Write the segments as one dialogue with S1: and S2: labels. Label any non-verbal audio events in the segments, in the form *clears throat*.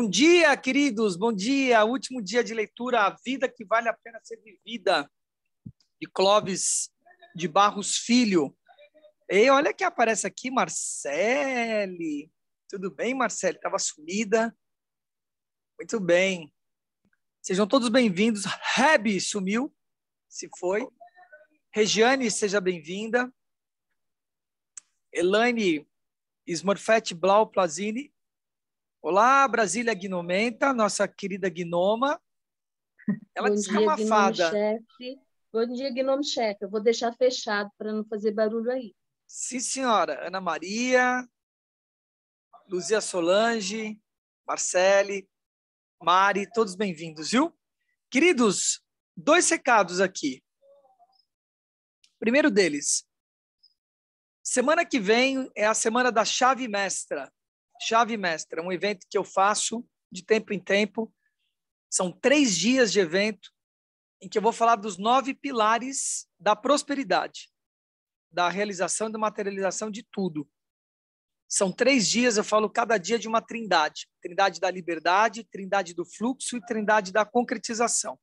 S1: Bom dia, queridos. Bom dia. Último dia de leitura, A Vida que Vale a Pena Ser Vivida, de Clóvis de Barros Filho. E olha que aparece aqui, Marcele. Tudo bem, Marcele? Estava sumida. Muito bem. Sejam todos bem-vindos. Reb sumiu, se foi. Regiane, seja bem-vinda. Elaine Smurfette Blau Plazini, Olá, Brasília Gnomenta, nossa querida gnoma. Ela Bom descamafada. É dia,
S2: gnome Bom dia, gnome chefe. Eu vou deixar fechado para não fazer barulho aí. Sim, senhora. Ana Maria,
S1: Luzia Solange, Marcele, Mari, todos bem-vindos, viu? Queridos, dois recados aqui. Primeiro deles, semana que vem é a semana da chave mestra. Chave Mestra, um evento que eu faço de tempo em tempo. São três dias de evento em que eu vou falar dos nove pilares da prosperidade, da realização e da materialização de tudo. São três dias, eu falo cada dia de uma trindade: trindade da liberdade, trindade do fluxo e trindade da concretização.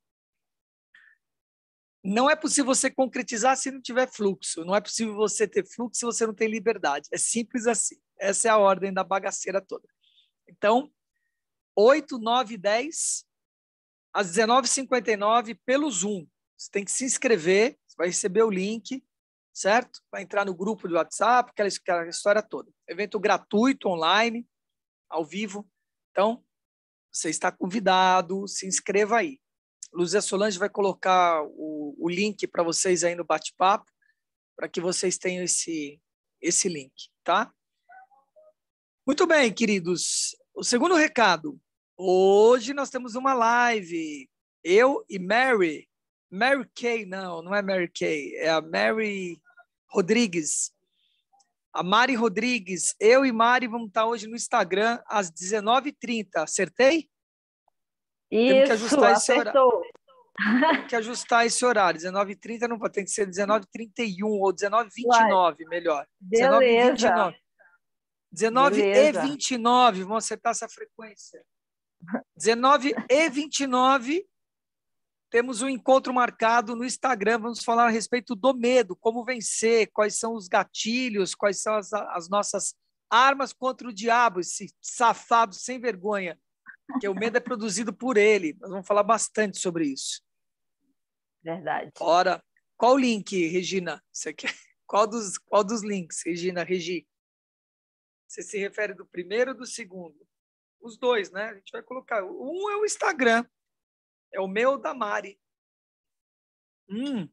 S1: Não é possível você concretizar se não tiver fluxo, não é possível você ter fluxo se você não tem liberdade. É simples assim. Essa é a ordem da bagaceira toda. Então, 8, 9, 10, às 19h59, pelo Zoom. Você tem que se inscrever, você vai receber o link, certo? Vai entrar no grupo do WhatsApp, aquela, história toda. Evento gratuito, online, ao vivo. Então, você está convidado, se inscreva aí. Luzia Solange vai colocar o, o link para vocês aí no bate-papo, para que vocês tenham esse, esse link, tá? Muito bem, queridos. O segundo recado. Hoje nós temos uma live. Eu e Mary. Mary Kay, não, não é Mary Kay. É a Mary Rodrigues. A Mari Rodrigues. Eu e Mari vamos estar hoje no Instagram às 19h30. Acertei?
S3: Isso, Temos que ajustar acertou.
S1: esse horário. Tem que ajustar esse horário. 19h30 não tem que ser 19h31 ou 19h29, melhor. Beleza. 19h29. 19 Beleza. e 29, vamos acertar essa frequência. 19 e 29, temos um encontro marcado no Instagram. Vamos falar a respeito do medo, como vencer, quais são os gatilhos, quais são as, as nossas armas contra o diabo, esse safado sem vergonha, que o medo é produzido por ele. Nós vamos falar bastante sobre isso. Verdade. Ora, qual o link, Regina? Você quer? Qual dos, qual dos links, Regina, Regi? Você se refere do primeiro ou do segundo? Os dois, né? A gente vai colocar. Um é o
S3: Instagram. É o meu da Mari. Hum.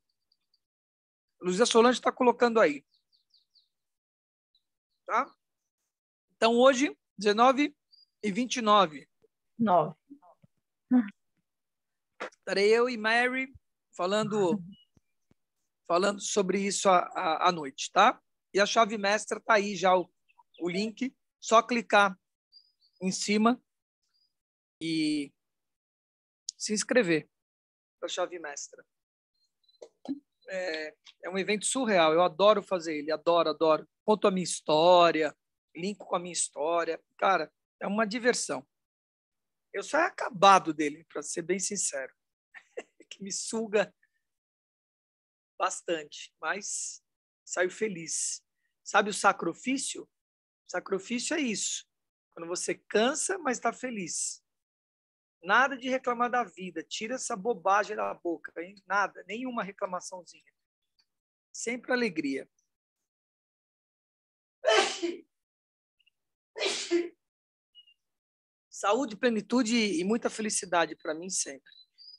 S3: Luzia Solange está colocando aí. Tá?
S1: Então, hoje, 19 e 29. 9. Estarei eu e Mary falando falando sobre isso à, à noite, tá? E a chave mestra está aí já, o
S3: o link, só clicar em cima e se inscrever para a Chave Mestra.
S1: É, é, um evento surreal, eu adoro fazer ele, adoro, adoro. Conto a minha história, linko com a minha história. Cara, é uma diversão. Eu só é acabado dele, para ser bem sincero. *laughs* que me suga bastante, mas saio feliz. Sabe o sacrifício? Sacrifício é isso. Quando você cansa, mas está feliz. Nada de reclamar da vida. Tira essa bobagem da boca. Hein? Nada, nenhuma reclamaçãozinha.
S3: Sempre alegria. Saúde, plenitude e muita
S1: felicidade para mim sempre.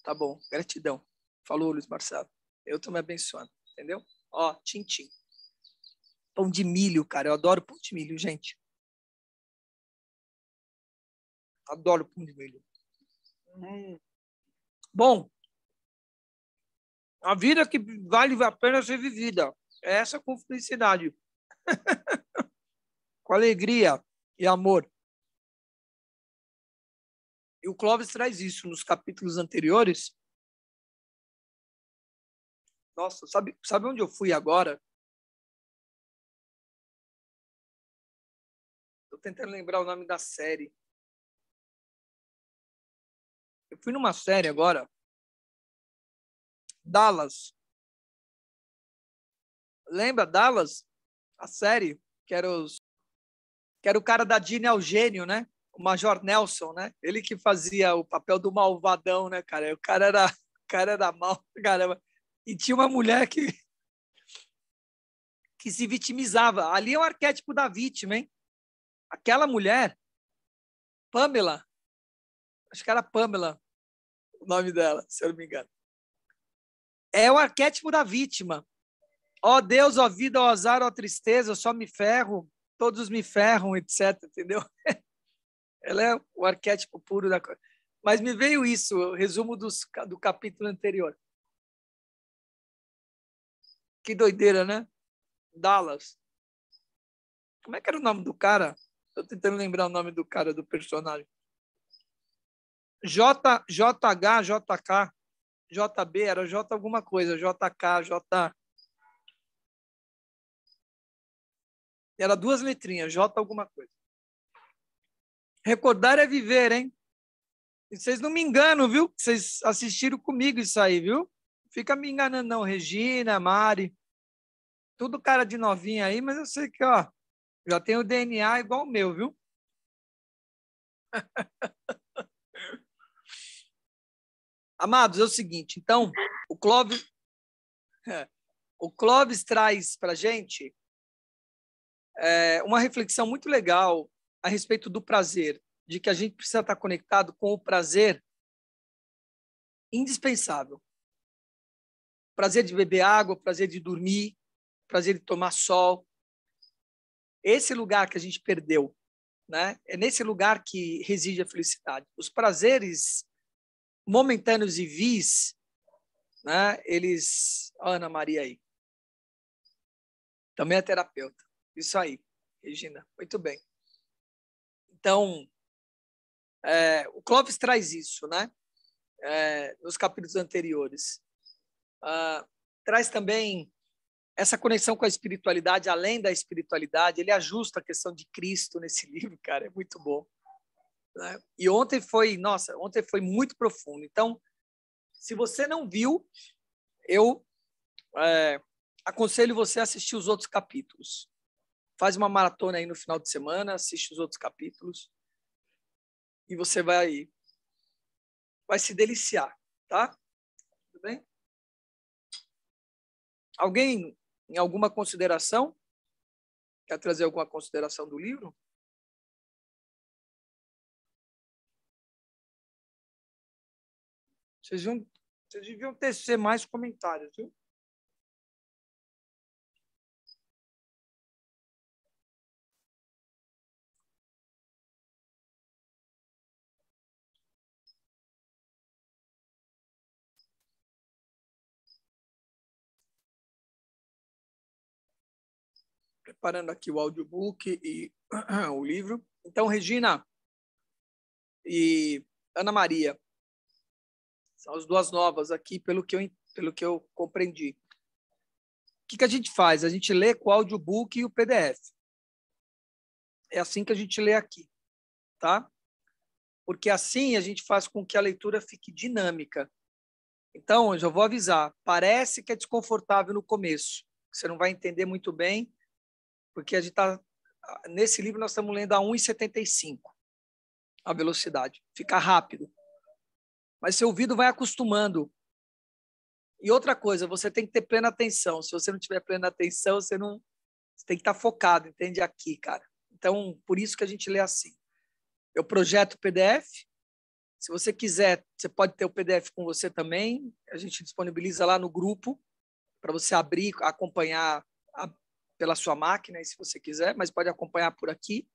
S1: Tá bom, gratidão. Falou, Luiz Marcelo. Eu estou me abençoando,
S3: entendeu? Ó, tchim, tchim pão de milho, cara. Eu adoro pão de milho, gente. Adoro pão de milho. Hum. Bom, a vida que vale a pena ser vivida. É essa com felicidade. *laughs* com alegria e amor. E o Clóvis traz isso nos capítulos anteriores. Nossa, sabe, sabe onde eu fui agora? tentando lembrar o nome da série. Eu fui numa série agora. Dallas. Lembra Dallas? A série que era os
S1: que era o cara da Dini Eugênio, né? O Major Nelson, né? Ele que fazia o papel do malvadão, né, cara? O cara era, *laughs* o cara era mal, caramba. E tinha uma mulher que
S3: que se vitimizava. Ali é o arquétipo da vítima, hein? Aquela mulher, Pamela, acho que era Pamela o nome dela, se eu não me engano, é o arquétipo da vítima.
S1: Ó oh, Deus, ó oh, vida, ó oh, azar, ó tristeza, eu só me ferro, todos me ferram, *laughs* etc. Entendeu? Ela é o arquétipo puro da coisa. Mas me
S3: veio isso, o resumo dos, do capítulo anterior. Que doideira, né? Dallas. Como é que era o nome do
S1: cara? Estou tentando lembrar o nome do cara, do personagem. J, JH, JK, JB, era J alguma coisa, JK, J.
S3: Era duas letrinhas, J alguma coisa. Recordar é viver, hein? E vocês não me
S1: enganam, viu? Vocês assistiram comigo isso aí, viu? Fica me enganando, não. Regina, Mari, tudo cara de novinha aí, mas eu sei que, ó, já tem o DNA
S3: igual o meu, viu? *laughs* Amados, é o seguinte, então, o Clóvis, *laughs*
S1: o Clóvis traz para a gente é, uma reflexão muito legal a respeito do prazer, de que a gente precisa estar conectado com o prazer
S3: indispensável. Prazer de beber água, prazer de dormir, prazer de tomar sol, esse lugar que a gente
S1: perdeu, né? É nesse lugar que reside a felicidade. Os prazeres momentâneos e vis, né? Eles, Ana Maria
S3: aí. Também é terapeuta. Isso aí, Regina. Muito bem. Então, é, o Clóvis traz isso, né?
S1: É, nos capítulos anteriores. Ah, traz também essa conexão com a espiritualidade, além da espiritualidade, ele ajusta a questão de Cristo nesse *laughs* livro, cara, é muito bom. Né? E ontem foi, nossa, ontem foi muito profundo. Então, se você não viu, eu é, aconselho você a assistir os outros capítulos. Faz uma maratona aí no final de
S3: semana, assiste os outros capítulos e você vai vai se deliciar, tá? Tudo bem? Alguém em alguma consideração? Quer trazer alguma consideração do livro? Vocês, iam, vocês deviam tecer mais comentários, viu? preparando aqui o audiobook e *clears throat* o livro. Então, Regina e Ana Maria
S1: são as duas novas aqui, pelo que eu, pelo que eu compreendi. O que, que a gente faz? A gente lê com o audiobook e o PDF. É assim que a gente lê aqui, tá? Porque assim a gente faz com que a leitura fique dinâmica. Então, eu já vou avisar, parece que é desconfortável no começo, você não vai entender muito bem, porque a gente está nesse livro nós estamos lendo a 1,75 a velocidade, fica rápido. Mas seu ouvido vai acostumando. E outra coisa, você tem que ter plena atenção. Se você não tiver plena atenção, você não você tem que estar tá focado, entende aqui, cara. Então, por isso que a gente lê assim. Eu projeto o PDF. Se você quiser, você pode ter o PDF com você também. A gente disponibiliza lá no grupo para você abrir, acompanhar pela sua máquina, se você quiser, mas pode acompanhar por aqui,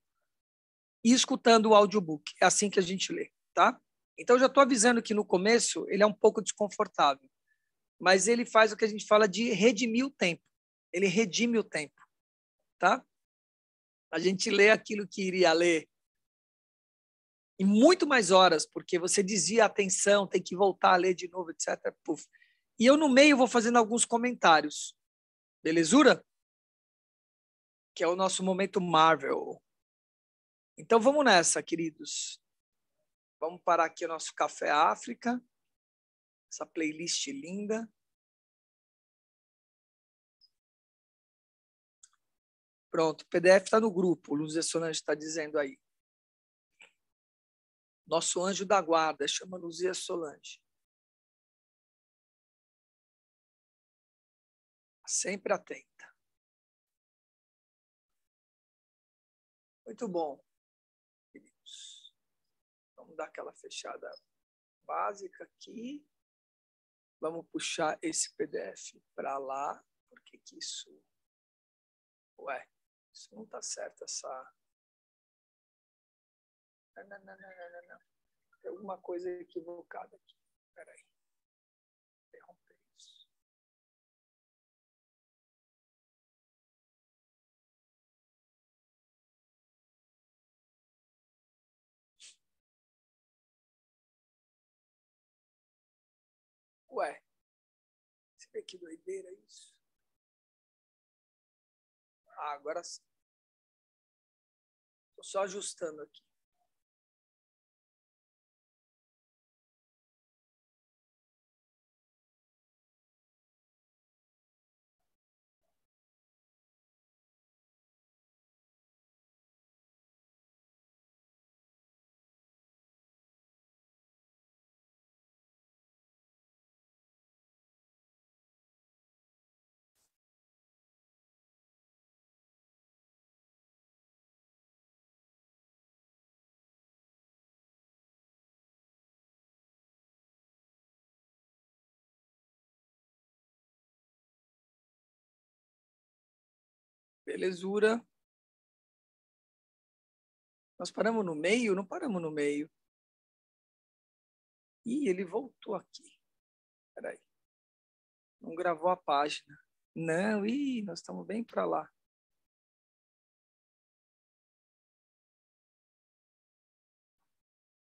S1: e escutando o audiobook. É assim que a gente lê, tá? Então, já estou avisando que no começo ele é um pouco desconfortável, mas ele faz o que a gente fala de redimir o tempo. Ele redime o tempo, tá? A gente lê aquilo que iria ler em muito mais horas, porque você dizia atenção, tem que voltar a ler de novo, etc. Puf. E eu, no meio, vou fazendo alguns comentários.
S3: Belezura? que é o nosso momento Marvel. Então vamos nessa, queridos. Vamos parar aqui o nosso Café África, essa playlist linda. Pronto, o PDF está no grupo, o Luzia Solange está dizendo aí. Nosso anjo da guarda, chama Luzia Solange. Sempre atento. Muito bom, queridos. Vamos dar aquela fechada básica aqui. Vamos puxar esse PDF para lá. Por que, que isso. Ué, isso não está certo, essa. Não, não, não, não, não, não. Tem alguma coisa equivocada aqui. espera aí Ué, você vê que doideira isso? Ah, agora sim. Estou só ajustando aqui. Belezura. Nós paramos no meio? Não paramos no meio. Ih, ele voltou aqui. Peraí. Não gravou a página. Não, ih, nós estamos bem para lá.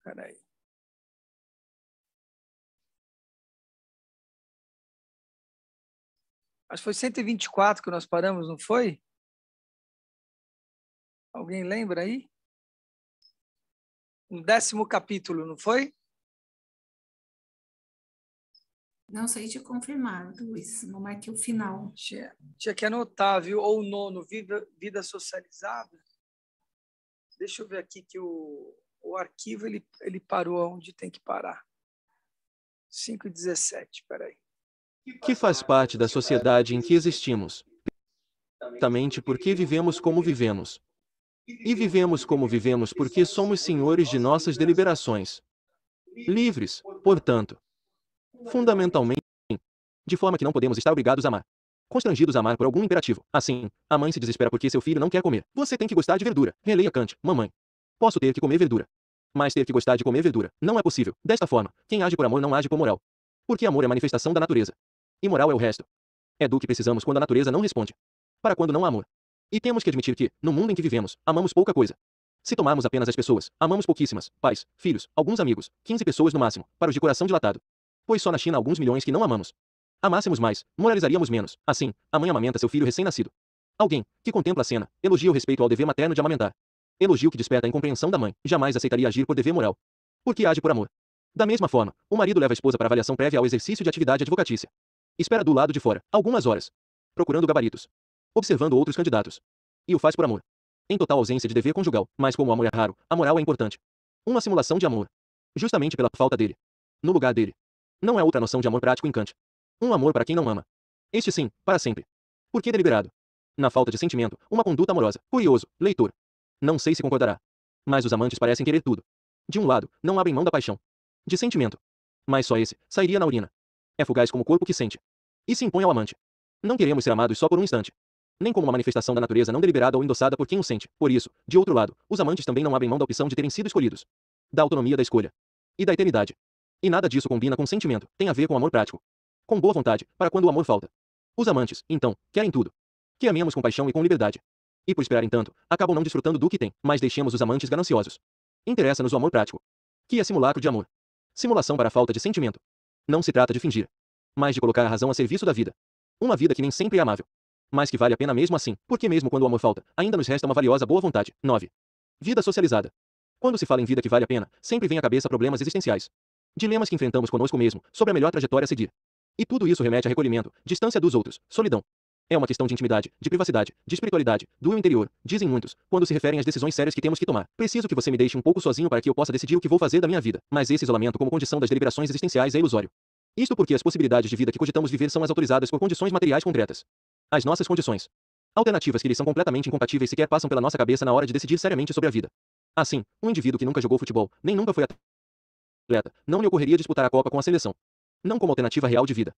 S3: Peraí. Acho que foi 124 que nós paramos, não foi? Alguém lembra aí? No décimo capítulo, não foi? Não sei te confirmar, Luiz. Não marquei o final.
S2: Tinha,
S1: tinha que anotar, viu? Ou o nono, vida, vida socializada. Deixa eu ver aqui que o, o arquivo ele, ele parou onde tem que parar. 5 e 17, peraí. Que
S4: faz parte da sociedade em que existimos. Exatamente porque vivemos como vivemos. E vivemos como vivemos porque somos senhores de nossas deliberações. Livres, portanto. Fundamentalmente, de forma que não podemos estar obrigados a amar. Constrangidos a amar por algum imperativo. Assim, a mãe se desespera porque seu filho não quer comer. Você tem que gostar de verdura. Releia Kant, mamãe. Posso ter que comer verdura. Mas ter que gostar de comer verdura não é possível. Desta forma, quem age por amor não age por moral. Porque amor é manifestação da natureza. E moral é o resto. É do que precisamos quando a natureza não responde. Para quando não há amor. E temos que admitir que, no mundo em que vivemos, amamos pouca coisa. Se tomarmos apenas as pessoas, amamos pouquíssimas, pais, filhos, alguns amigos, 15 pessoas no máximo, para os de coração dilatado. Pois só na China alguns milhões que não amamos. Amássemos mais, moralizaríamos menos. Assim, a mãe amamenta seu filho recém-nascido. Alguém, que contempla a cena, elogia o respeito ao dever materno de amamentar. Elogio que desperta a incompreensão da mãe, jamais aceitaria agir por dever moral. Porque age por amor. Da mesma forma, o marido leva a esposa para avaliação prévia ao exercício de atividade advocatícia. Espera do lado de fora, algumas horas, procurando gabaritos observando outros candidatos. E o faz por amor. Em total ausência de dever conjugal, mas como o amor é raro, a moral é importante. Uma simulação de amor. Justamente pela falta dele. No lugar dele. Não é outra noção de amor prático em Kant. Um amor para quem não ama. Este sim, para sempre. Por que deliberado? Na falta de sentimento, uma conduta amorosa. Curioso, leitor. Não sei se concordará. Mas os amantes parecem querer tudo. De um lado, não abrem mão da paixão. De sentimento. Mas só esse, sairia na urina. É fugaz como o corpo que sente. E se impõe ao amante. Não queremos ser amados só por um instante nem como uma manifestação da natureza não deliberada ou endossada por quem o sente. Por isso, de outro lado, os amantes também não abrem mão da opção de terem sido escolhidos, da autonomia da escolha e da eternidade. E nada disso combina com sentimento, tem a ver com amor prático. Com boa vontade, para quando o amor falta. Os amantes, então, querem tudo. Que amemos com paixão e com liberdade. E por esperarem tanto, acabam não desfrutando do que têm, mas deixemos os amantes gananciosos. Interessa-nos o amor prático, que é simulacro de amor. Simulação para a falta de sentimento. Não se trata de fingir, mas de colocar a razão a serviço da vida. Uma vida que nem sempre é amável mas que vale a pena mesmo assim, porque mesmo quando o amor falta, ainda nos resta uma valiosa boa vontade. 9. Vida socializada. Quando se fala em vida que vale a pena, sempre vem à cabeça problemas existenciais. Dilemas que enfrentamos conosco mesmo, sobre a melhor trajetória a seguir. E tudo isso remete a recolhimento, distância dos outros, solidão. É uma questão de intimidade, de privacidade, de espiritualidade, do eu interior, dizem muitos, quando se referem às decisões sérias que temos que tomar. Preciso que você me deixe um pouco sozinho para que eu possa decidir o que vou fazer da minha vida. Mas esse isolamento como condição das deliberações existenciais é ilusório. Isto porque as possibilidades de vida que cogitamos viver são as autorizadas por condições materiais concretas às nossas condições. Alternativas que lhes são completamente incompatíveis sequer passam pela nossa cabeça na hora de decidir seriamente sobre a vida. Assim, um indivíduo que nunca jogou futebol, nem nunca foi atleta, não lhe ocorreria disputar a Copa com a seleção. Não como alternativa real de vida.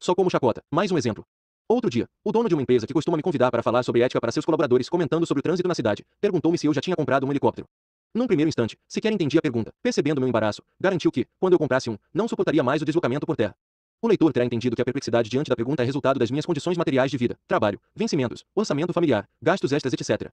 S4: Só como chacota, mais um exemplo. Outro dia, o dono de uma empresa que costuma me convidar para falar sobre ética para seus colaboradores comentando sobre o trânsito na cidade, perguntou-me se eu já tinha comprado um helicóptero. Num primeiro instante, sequer entendi a pergunta. Percebendo meu embaraço, garantiu que, quando eu comprasse um, não suportaria mais o deslocamento por terra. O leitor terá entendido que a perplexidade diante da pergunta é resultado das minhas condições materiais de vida, trabalho, vencimentos, orçamento familiar, gastos extras, etc.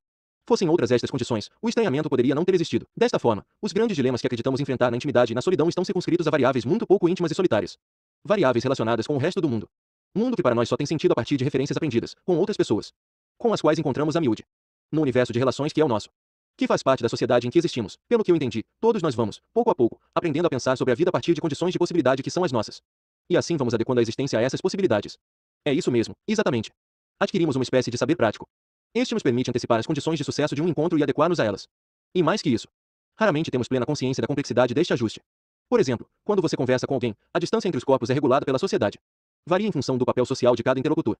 S4: Fossem outras estas condições, o estranhamento poderia não ter existido. Desta forma, os grandes dilemas que acreditamos enfrentar na intimidade e na solidão estão circunscritos a variáveis muito pouco íntimas e solitárias. Variáveis relacionadas com o resto do mundo. Mundo que para nós só tem sentido a partir de referências aprendidas, com outras pessoas. Com as quais encontramos a miúde. No universo de relações que é o nosso. Que faz parte da sociedade em que existimos. Pelo que eu entendi, todos nós vamos, pouco a pouco, aprendendo a pensar sobre a vida a partir de condições de possibilidade que são as nossas. E assim vamos adequando a existência a essas possibilidades. É isso mesmo, exatamente. Adquirimos uma espécie de saber prático. Este nos permite antecipar as condições de sucesso de um encontro e adequar-nos a elas. E mais que isso. Raramente temos plena consciência da complexidade deste ajuste. Por exemplo, quando você conversa com alguém, a distância entre os corpos é regulada pela sociedade. Varia em função do papel social de cada interlocutor.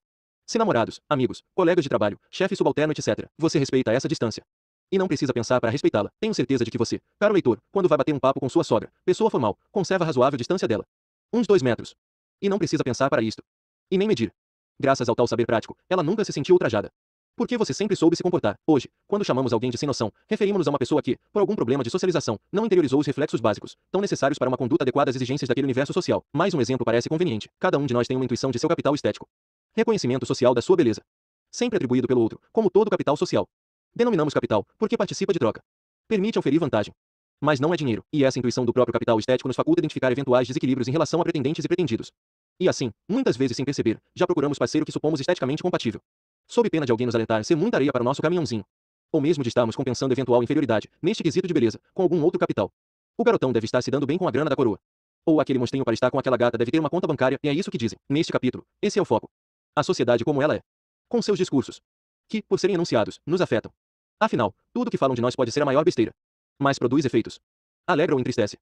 S4: Se namorados, amigos, colegas de trabalho, chefe subalterno, etc., você respeita essa distância. E não precisa pensar para respeitá-la. Tenho certeza de que você, caro leitor, quando vai bater um papo com sua sogra, pessoa formal, conserva razoável distância dela. Uns dois metros. E não precisa pensar para isto. E nem medir. Graças ao tal saber prático, ela nunca se sentiu ultrajada. Porque você sempre soube se comportar. Hoje, quando chamamos alguém de sem noção, referimos-nos a uma pessoa que, por algum problema de socialização, não interiorizou os reflexos básicos, tão necessários para uma conduta adequada às exigências daquele universo social. Mais um exemplo parece conveniente. Cada um de nós tem uma intuição de seu capital estético. Reconhecimento social da sua beleza. Sempre atribuído pelo outro, como todo capital social. Denominamos capital porque participa de troca. Permite oferir vantagem. Mas não é dinheiro, e essa intuição do próprio capital estético nos faculta identificar eventuais desequilíbrios em relação a pretendentes e pretendidos. E assim, muitas vezes sem perceber, já procuramos parceiro que supomos esteticamente compatível. Sob pena de alguém nos alertar ser muita areia para o nosso caminhãozinho. Ou mesmo de estarmos compensando eventual inferioridade, neste quesito de beleza, com algum outro capital. O garotão deve estar se dando bem com a grana da coroa. Ou aquele monstro para estar com aquela gata deve ter uma conta bancária, e é isso que dizem, neste capítulo. Esse é o foco. A sociedade como ela é. Com seus discursos. Que, por serem enunciados, nos afetam. Afinal, tudo que falam de nós pode ser a maior besteira mas produz efeitos. Alegra ou entristece.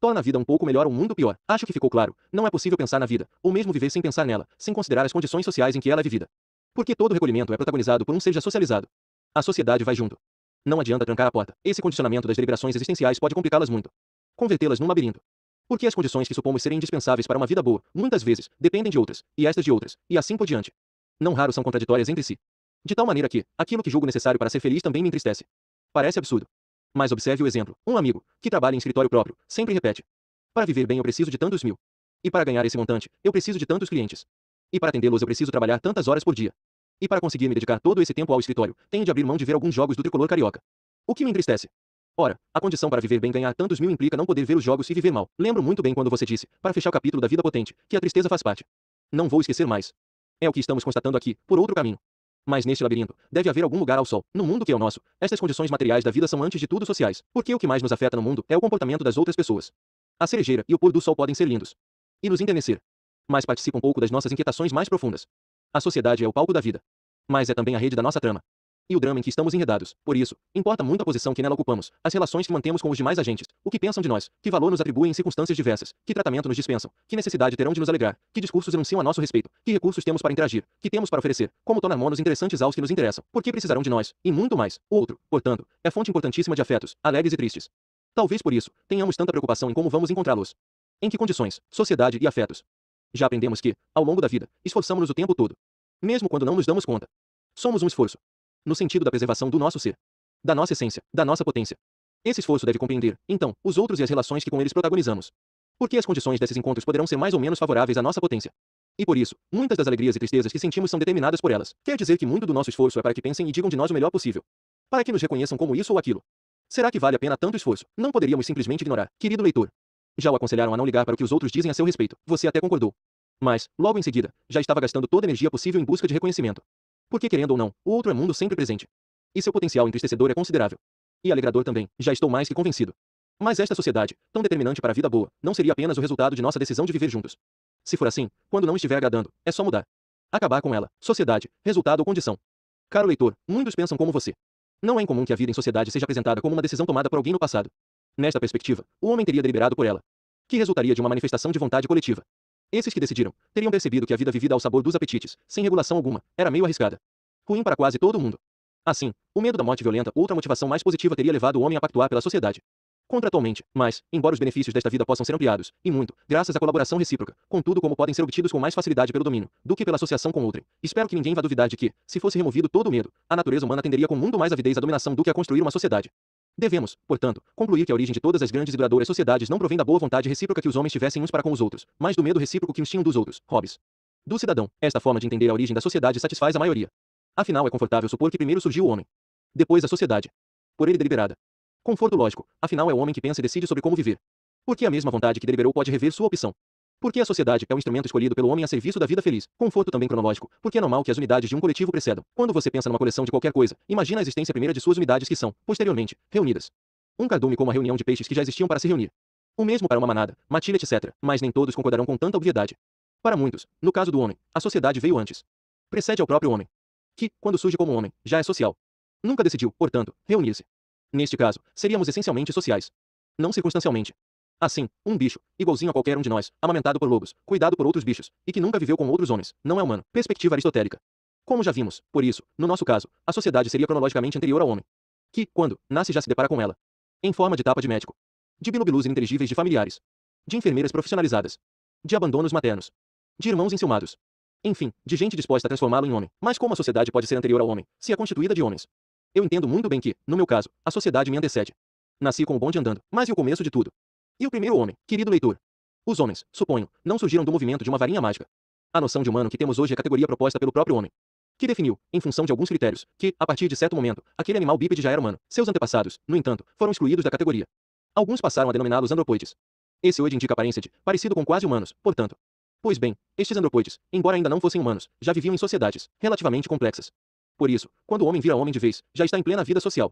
S4: Torna a vida um pouco melhor ou um mundo pior. Acho que ficou claro. Não é possível pensar na vida, ou mesmo viver sem pensar nela, sem considerar as condições sociais em que ela é vivida. Porque todo recolhimento é protagonizado por um seja socializado. A sociedade vai junto. Não adianta trancar a porta. Esse condicionamento das deliberações existenciais pode complicá-las muito. Convertê-las num labirinto. Porque as condições que supomos serem indispensáveis para uma vida boa, muitas vezes, dependem de outras, e estas de outras, e assim por diante. Não raro são contraditórias entre si. De tal maneira que, aquilo que julgo necessário para ser feliz também me entristece. Parece absurdo. Mas observe o exemplo. Um amigo, que trabalha em escritório próprio, sempre repete: Para viver bem eu preciso de tantos mil. E para ganhar esse montante, eu preciso de tantos clientes. E para atendê-los eu preciso trabalhar tantas horas por dia. E para conseguir me dedicar todo esse tempo ao escritório, tenho de abrir mão de ver alguns jogos do tricolor carioca. O que me entristece. Ora, a condição para viver bem ganhar tantos mil implica não poder ver os jogos e viver mal. Lembro muito bem quando você disse, para fechar o capítulo da vida potente, que a tristeza faz parte. Não vou esquecer mais. É o que estamos constatando aqui, por outro caminho. Mas neste labirinto, deve haver algum lugar ao sol, no mundo que é o nosso. Estas condições materiais da vida são antes de tudo sociais, porque o que mais nos afeta no mundo é o comportamento das outras pessoas. A cerejeira e o pôr do sol podem ser lindos e nos enternecer, mas participam pouco das nossas inquietações mais profundas. A sociedade é o palco da vida, mas é também a rede da nossa trama e o drama em que estamos enredados. Por isso, importa muito a posição que nela ocupamos, as relações que mantemos com os demais agentes, o que pensam de nós, que valor nos atribuem em circunstâncias diversas, que tratamento nos dispensam, que necessidade terão de nos alegrar, que discursos enunciam a nosso respeito, que recursos temos para interagir, que temos para oferecer, como tornar monos interessantes aos que nos interessam, por que precisarão de nós, e muito mais. O outro, portanto, é fonte importantíssima de afetos, alegres e tristes. Talvez por isso, tenhamos tanta preocupação em como vamos encontrá-los. Em que condições, sociedade e afetos. Já aprendemos que, ao longo da vida, esforçamos-nos o tempo todo. Mesmo quando não nos damos conta. Somos um esforço no sentido da preservação do nosso ser, da nossa essência, da nossa potência. Esse esforço deve compreender, então, os outros e as relações que com eles protagonizamos. Porque as condições desses encontros poderão ser mais ou menos favoráveis à nossa potência. E por isso, muitas das alegrias e tristezas que sentimos são determinadas por elas. Quer dizer que muito do nosso esforço é para que pensem e digam de nós o melhor possível. Para que nos reconheçam como isso ou aquilo. Será que vale a pena tanto esforço? Não poderíamos simplesmente ignorar, querido leitor. Já o aconselharam a não ligar para o que os outros dizem a seu respeito. Você até concordou. Mas, logo em seguida, já estava gastando toda a energia possível em busca de reconhecimento. Porque querendo ou não, o outro é mundo sempre presente. E seu potencial entristecedor é considerável. E alegrador também, já estou mais que convencido. Mas esta sociedade, tão determinante para a vida boa, não seria apenas o resultado de nossa decisão de viver juntos. Se for assim, quando não estiver agradando, é só mudar. Acabar com ela, sociedade, resultado ou condição. Caro leitor, muitos pensam como você. Não é incomum que a vida em sociedade seja apresentada como uma decisão tomada por alguém no passado. Nesta perspectiva, o homem teria deliberado por ela, que resultaria de uma manifestação de vontade coletiva, esses que decidiram, teriam percebido que a vida vivida ao sabor dos apetites, sem regulação alguma, era meio arriscada. Ruim para quase todo mundo. Assim, o medo da morte violenta, outra motivação mais positiva, teria levado o homem a pactuar pela sociedade. Contratualmente, mas, embora os benefícios desta vida possam ser ampliados, e muito, graças à colaboração recíproca, contudo como podem ser obtidos com mais facilidade pelo domínio, do que pela associação com outrem, espero que ninguém vá duvidar de que, se fosse removido todo o medo, a natureza humana tenderia com muito mais avidez à dominação do que a construir uma sociedade. Devemos, portanto, concluir que a origem de todas as grandes e duradouras sociedades não provém da boa vontade recíproca que os homens tivessem uns para com os outros, mas do medo recíproco que uns tinham dos outros. Hobbes. Do cidadão, esta forma de entender a origem da sociedade satisfaz a maioria. Afinal, é confortável supor que primeiro surgiu o homem, depois a sociedade. Por ele deliberada. Conforto lógico, afinal é o homem que pensa e decide sobre como viver. Porque a mesma vontade que deliberou pode rever sua opção. Porque a sociedade é o instrumento escolhido pelo homem a serviço da vida feliz. Conforto também cronológico, porque é normal que as unidades de um coletivo precedam. Quando você pensa numa coleção de qualquer coisa, imagina a existência primeira de suas unidades que são, posteriormente, reunidas. Um cardume como a reunião de peixes que já existiam para se reunir. O mesmo para uma manada, matilha, etc. Mas nem todos concordarão com tanta obviedade. Para muitos, no caso do homem, a sociedade veio antes. Precede ao próprio homem. Que, quando surge como homem, já é social. Nunca decidiu, portanto, reunir-se. Neste caso, seríamos essencialmente sociais. Não circunstancialmente. Assim, um bicho, igualzinho a qualquer um de nós, amamentado por lobos, cuidado por outros bichos, e que nunca viveu com outros homens, não é humano. Perspectiva aristotélica. Como já vimos, por isso, no nosso caso, a sociedade seria cronologicamente anterior ao homem. Que, quando, nasce já se depara com ela. Em forma de tapa de médico. De bilobilus ininteligíveis de familiares. De enfermeiras profissionalizadas. De abandonos maternos. De irmãos enciumados. Enfim, de gente disposta a transformá-lo em homem. Mas como a sociedade pode ser anterior ao homem, se é constituída de homens? Eu entendo muito bem que, no meu caso, a sociedade me antecede. Nasci com o bonde andando, mas e o começo de tudo? E o primeiro homem, querido leitor? Os homens, suponho, não surgiram do movimento de uma varinha mágica. A noção de humano que temos hoje é a categoria proposta pelo próprio homem, que definiu, em função de alguns critérios, que, a partir de certo momento, aquele animal bípede já era humano. Seus antepassados, no entanto, foram excluídos da categoria. Alguns passaram a denominá-los andropoides. Esse hoje indica aparência de, parecido com quase humanos, portanto. Pois bem, estes andropoides, embora ainda não fossem humanos, já viviam em sociedades relativamente complexas. Por isso, quando o homem vira homem de vez, já está em plena vida social.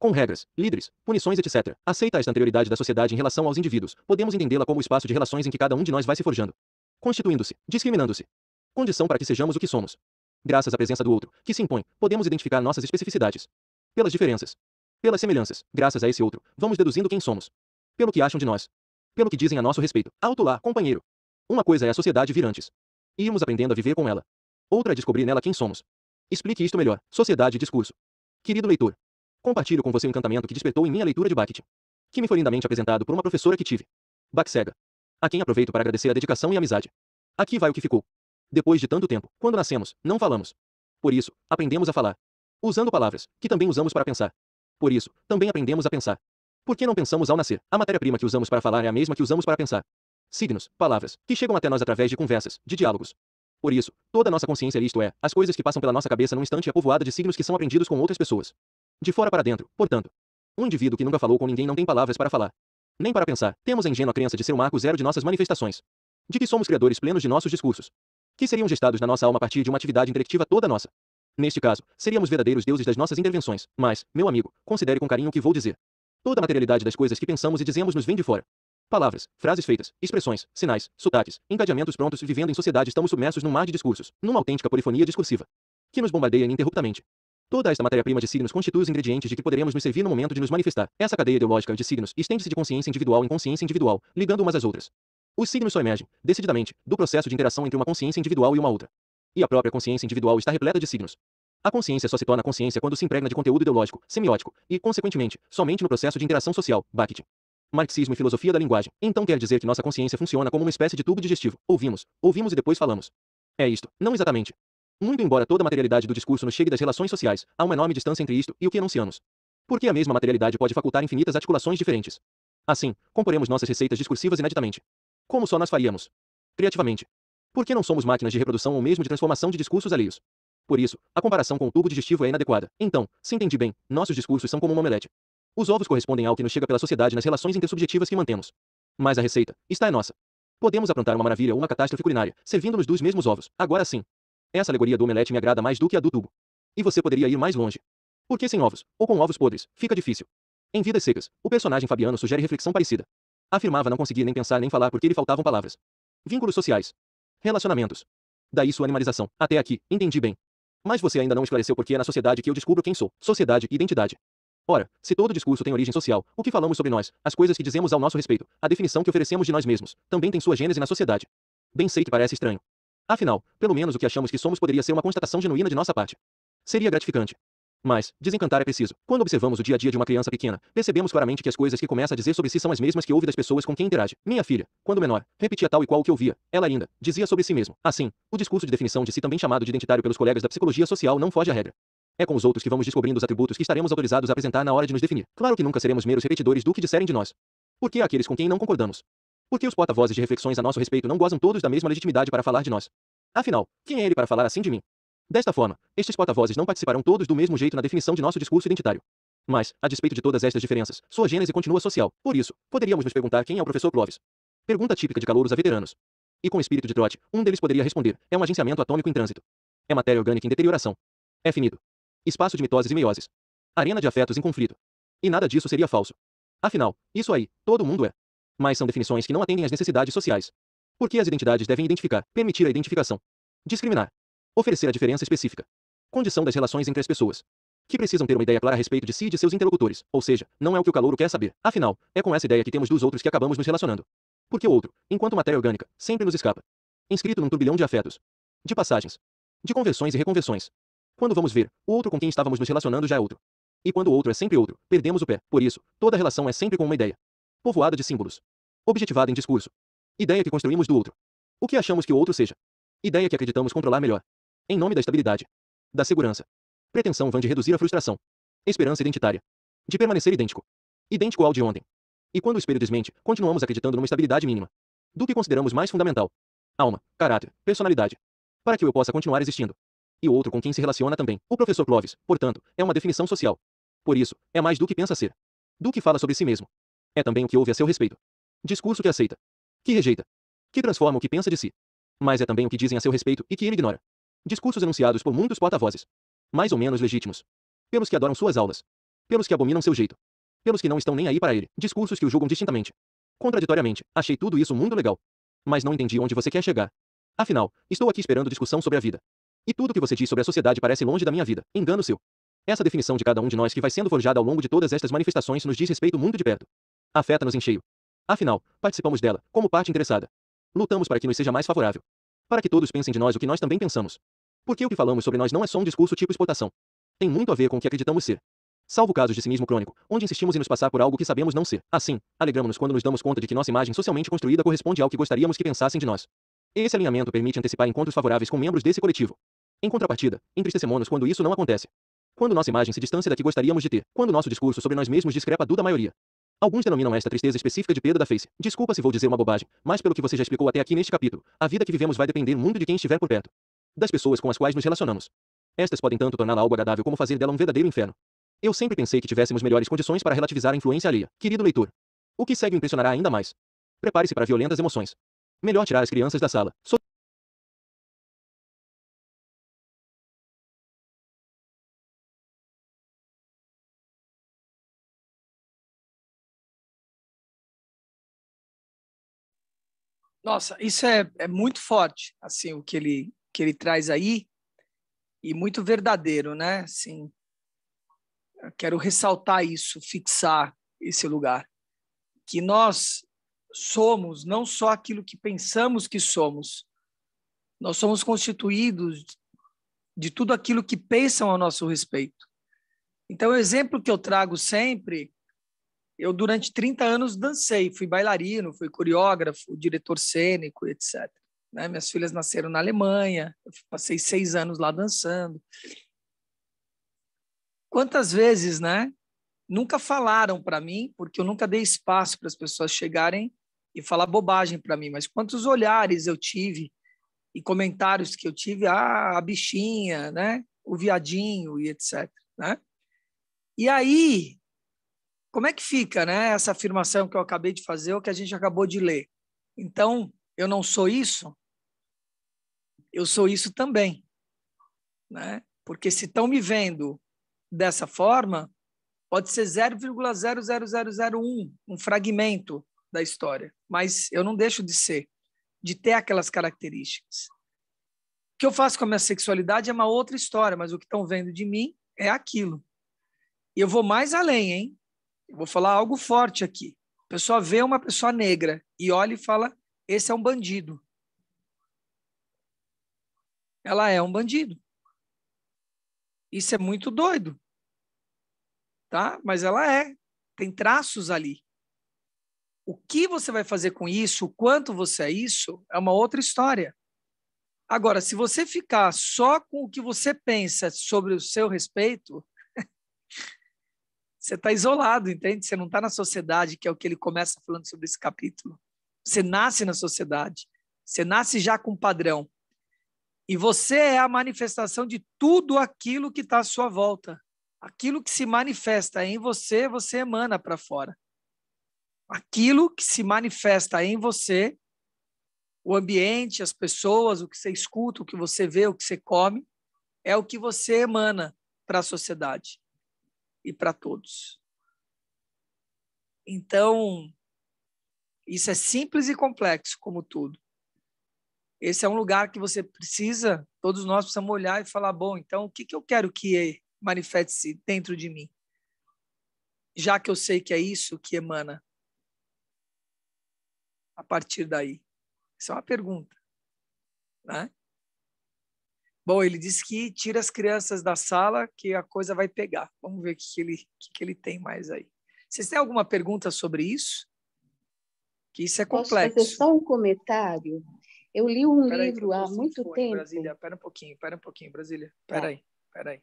S4: Com regras, líderes, punições, etc. Aceita esta anterioridade da sociedade em relação aos indivíduos, podemos entendê-la como o espaço de relações em que cada um de nós vai se forjando. Constituindo-se, discriminando-se. Condição para que sejamos o que somos. Graças à presença do outro, que se impõe, podemos identificar nossas especificidades. Pelas diferenças. Pelas semelhanças, graças a esse outro, vamos deduzindo quem somos. Pelo que acham de nós. Pelo que dizem a nosso respeito. Alto lá, companheiro. Uma coisa é a sociedade vir antes. Irmos aprendendo a viver com ela. Outra é descobrir nela quem somos. Explique isto melhor. Sociedade e discurso. Querido leitor, Compartilho com você o encantamento que despertou em minha leitura de Bakhtin, que me foi lindamente apresentado por uma professora que tive, Baksega, a quem aproveito para agradecer a dedicação e amizade. Aqui vai o que ficou. Depois de tanto tempo, quando nascemos, não falamos. Por isso, aprendemos a falar, usando palavras que também usamos para pensar. Por isso, também aprendemos a pensar. Por que não pensamos ao nascer? A matéria-prima que usamos para falar é a mesma que usamos para pensar. Signos, palavras, que chegam até nós através de conversas, de diálogos. Por isso, toda a nossa consciência, é isto é, as coisas que passam pela nossa cabeça num instante é povoada de signos que são aprendidos com outras pessoas. De fora para dentro, portanto. Um indivíduo que nunca falou com ninguém não tem palavras para falar. Nem para pensar, temos a ingênua crença de ser o um marco zero de nossas manifestações. De que somos criadores plenos de nossos discursos. Que seriam gestados na nossa alma a partir de uma atividade intelectiva toda nossa. Neste caso, seríamos verdadeiros deuses das nossas intervenções, mas, meu amigo, considere com carinho o que vou dizer. Toda a materialidade das coisas que pensamos e dizemos nos vem de fora. Palavras, frases feitas, expressões, sinais, sotaques, encadeamentos prontos vivendo em sociedade estamos submersos num mar de discursos, numa autêntica polifonia discursiva, que nos bombardeia ininterruptamente. Toda esta matéria-prima de signos constitui os ingredientes de que poderemos nos servir no momento de nos manifestar. Essa cadeia ideológica de signos estende-se de consciência individual em consciência individual, ligando umas às outras. Os signos só emergem, decididamente, do processo de interação entre uma consciência individual e uma outra. E a própria consciência individual está repleta de signos. A consciência só se torna consciência quando se impregna de conteúdo ideológico, semiótico, e, consequentemente, somente no processo de interação social, Bakhtin. Marxismo e filosofia da linguagem. Então quer dizer que nossa consciência funciona como uma espécie de tubo digestivo. Ouvimos, ouvimos e depois falamos. É isto, não exatamente. Muito embora toda a materialidade do discurso nos chegue das relações sociais, há uma enorme distância entre isto e o que anunciamos. Porque a mesma materialidade pode facultar infinitas articulações diferentes. Assim, comporemos nossas receitas discursivas ineditamente. Como só nós faríamos? Criativamente. Porque não somos máquinas de reprodução ou mesmo de transformação de discursos alheios. Por isso, a comparação com o tubo digestivo é inadequada. Então, se entendi bem, nossos discursos são como uma omelete. Os ovos correspondem ao que nos chega pela sociedade nas relações intersubjetivas que mantemos. Mas a receita, está é nossa. Podemos aprontar uma maravilha ou uma catástrofe culinária, servindo-nos dos mesmos ovos. Agora sim, essa alegoria do omelete me agrada mais do que a do tubo. E você poderia ir mais longe. Porque sem ovos, ou com ovos podres, fica difícil. Em Vidas Secas, o personagem Fabiano sugere reflexão parecida. Afirmava não conseguir nem pensar nem falar porque lhe faltavam palavras. Vínculos sociais. Relacionamentos. Daí sua animalização. Até aqui, entendi bem. Mas você ainda não esclareceu porque é na sociedade que eu descubro quem sou, sociedade e identidade. Ora, se todo discurso tem origem social, o que falamos sobre nós, as coisas que dizemos ao nosso respeito, a definição que oferecemos de nós mesmos, também tem sua gênese na sociedade. Bem sei que parece estranho. Afinal, pelo menos o que achamos que somos poderia ser uma constatação genuína de nossa parte. Seria gratificante. Mas, desencantar é preciso. Quando observamos o dia a dia de uma criança pequena, percebemos claramente que as coisas que começa a dizer sobre si são as mesmas que ouve das pessoas com quem interage. Minha filha, quando menor, repetia tal e qual o que ouvia. Ela ainda dizia sobre si mesmo. Assim, o discurso de definição de si, também chamado de identitário pelos colegas da psicologia social, não foge à regra. É com os outros que vamos descobrindo os atributos que estaremos autorizados a apresentar na hora de nos definir. Claro que nunca seremos meros repetidores do que disserem de nós. Porque há aqueles com quem não concordamos. Porque os porta-vozes de reflexões a nosso respeito não gozam todos da mesma legitimidade para falar de nós. Afinal, quem é ele para falar assim de mim? Desta forma, estes porta-vozes não participarão todos do mesmo jeito na definição de nosso discurso identitário. Mas, a despeito de todas estas diferenças, sua gênese continua social. Por isso, poderíamos nos perguntar quem é o professor Clovis. Pergunta típica de calouros a veteranos. E com espírito de trote, um deles poderia responder: é um agenciamento atômico em trânsito. É matéria orgânica em deterioração. É finido. Espaço de mitoses e meioses. Arena de afetos em conflito. E nada disso seria falso. Afinal, isso aí, todo mundo é mas são definições que não atendem às necessidades sociais. Por que as identidades devem identificar, permitir a identificação? Discriminar. Oferecer a diferença específica. Condição das relações entre as pessoas. Que precisam ter uma ideia clara a respeito de si e de seus interlocutores, ou seja, não é o que o calouro quer saber. Afinal, é com essa ideia que temos dos outros que acabamos nos relacionando. Porque o outro, enquanto matéria orgânica, sempre nos escapa. Inscrito num turbilhão de afetos. De passagens. De conversões e reconversões. Quando vamos ver, o outro com quem estávamos nos relacionando já é outro. E quando o outro é sempre outro, perdemos o pé. Por isso, toda relação é sempre com uma ideia. Povoada de símbolos objetivada em discurso. Ideia que construímos do outro. O que achamos que o outro seja. Ideia que acreditamos controlar melhor. Em nome da estabilidade. Da segurança. Pretensão vã de reduzir a frustração. Esperança identitária. De permanecer idêntico. Idêntico ao de ontem. E quando o espelho desmente, continuamos acreditando numa estabilidade mínima. Do que consideramos mais fundamental. Alma, caráter, personalidade. Para que eu possa continuar existindo. E o outro com quem se relaciona também. O professor Clovis, portanto, é uma definição social. Por isso, é mais do que pensa ser. Do que fala sobre si mesmo. É também o que ouve a seu respeito. Discurso que aceita, que rejeita, que transforma o que pensa de si. Mas é também o que dizem a seu respeito e que ele ignora. Discursos enunciados por muitos porta-vozes, mais ou menos legítimos, pelos que adoram suas aulas, pelos que abominam seu jeito, pelos que não estão nem aí para ele, discursos que o julgam distintamente. Contraditoriamente, achei tudo isso muito legal, mas não entendi onde você quer chegar. Afinal, estou aqui esperando discussão sobre a vida. E tudo que você diz sobre a sociedade parece longe da minha vida, engano seu. Essa definição de cada um de nós que vai sendo forjada ao longo de todas estas manifestações nos diz respeito muito de perto. Afeta-nos em cheio. Afinal, participamos dela, como parte interessada. Lutamos para que nos seja mais favorável. Para que todos pensem de nós o que nós também pensamos. Porque o que falamos sobre nós não é só um discurso tipo exportação. Tem muito a ver com o que acreditamos ser. Salvo casos de cinismo crônico, onde insistimos em nos passar por algo que sabemos não ser. Assim, alegramos-nos quando nos damos conta de que nossa imagem socialmente construída corresponde ao que gostaríamos que pensassem de nós. Esse alinhamento permite antecipar encontros favoráveis com membros desse coletivo. Em contrapartida, entristecemos-nos quando isso não acontece. Quando nossa imagem se distancia da que gostaríamos de ter, quando nosso discurso sobre nós mesmos discrepa do da maioria, Alguns denominam esta tristeza específica de perda da face. Desculpa se vou dizer uma bobagem, mas pelo que você já explicou até aqui neste capítulo, a vida que vivemos vai depender muito de quem estiver por perto. Das pessoas com as quais nos relacionamos. Estas podem tanto torná-la algo agradável como fazer dela um verdadeiro inferno. Eu sempre pensei que tivéssemos melhores condições para relativizar a influência alheia, querido leitor. O que segue o impressionará ainda mais. Prepare-se para violentas emoções. Melhor tirar
S3: as crianças da sala. So Nossa, isso é, é muito forte, assim, o que ele, que ele traz aí, e muito
S1: verdadeiro, né? Assim, quero ressaltar isso, fixar esse lugar. Que nós somos não só aquilo que pensamos que somos, nós somos constituídos de tudo aquilo que pensam a nosso respeito. Então, o exemplo que eu trago sempre eu, durante 30 anos, dancei, fui bailarino, fui coreógrafo, diretor cênico, etc. Né? Minhas filhas nasceram na Alemanha, passei seis anos lá dançando. Quantas vezes, né? Nunca falaram para mim, porque eu nunca dei espaço para as pessoas chegarem e falar bobagem para mim, mas quantos olhares eu tive e comentários que eu tive, ah, a bichinha, né? O viadinho e etc, né? E aí, como é que fica né, essa afirmação que eu acabei de fazer ou que a gente acabou de ler? Então, eu não sou isso? Eu sou isso também. Né? Porque se estão me vendo dessa forma, pode ser 0,00001, um fragmento da história, mas eu não deixo de ser, de ter aquelas características. O que eu faço com a minha sexualidade é uma outra história, mas o que estão vendo de mim é aquilo. E Eu vou mais além, hein? Eu vou falar algo forte aqui. A pessoa vê uma pessoa negra e olha e fala: esse é um bandido. Ela é um bandido. Isso é muito doido. Tá? Mas ela é. Tem traços ali. O que você vai fazer com isso, o quanto você é isso, é uma outra história. Agora, se você ficar só com o que você pensa sobre o seu respeito, você está isolado, entende? Você não está na sociedade, que é o que ele começa falando sobre esse capítulo. Você nasce na sociedade. Você nasce já com padrão. E você é a manifestação de tudo aquilo que está à sua volta. Aquilo que se manifesta em você, você emana para fora. Aquilo que se manifesta em você, o ambiente, as pessoas, o que você escuta, o que você vê, o que você come, é o que você emana para a sociedade e para todos. Então, isso é simples e complexo, como tudo. Esse é um lugar que você precisa, todos nós precisamos olhar e falar: bom, então o que, que eu quero que manifeste-se dentro de mim? Já que eu sei que é isso que emana a partir daí? Isso é uma pergunta. Né? Bom, ele disse que tira as crianças da sala, que a coisa vai pegar. Vamos ver o que, ele, que, que ele tem mais aí. Vocês têm alguma pergunta sobre isso? Que isso é complexo. Posso fazer
S2: só um comentário? Eu li um pera livro aí, há muito fone, tempo.
S1: Brasília, pera um pouquinho, pera um pouquinho, Brasília. Pera tá. aí, pera aí.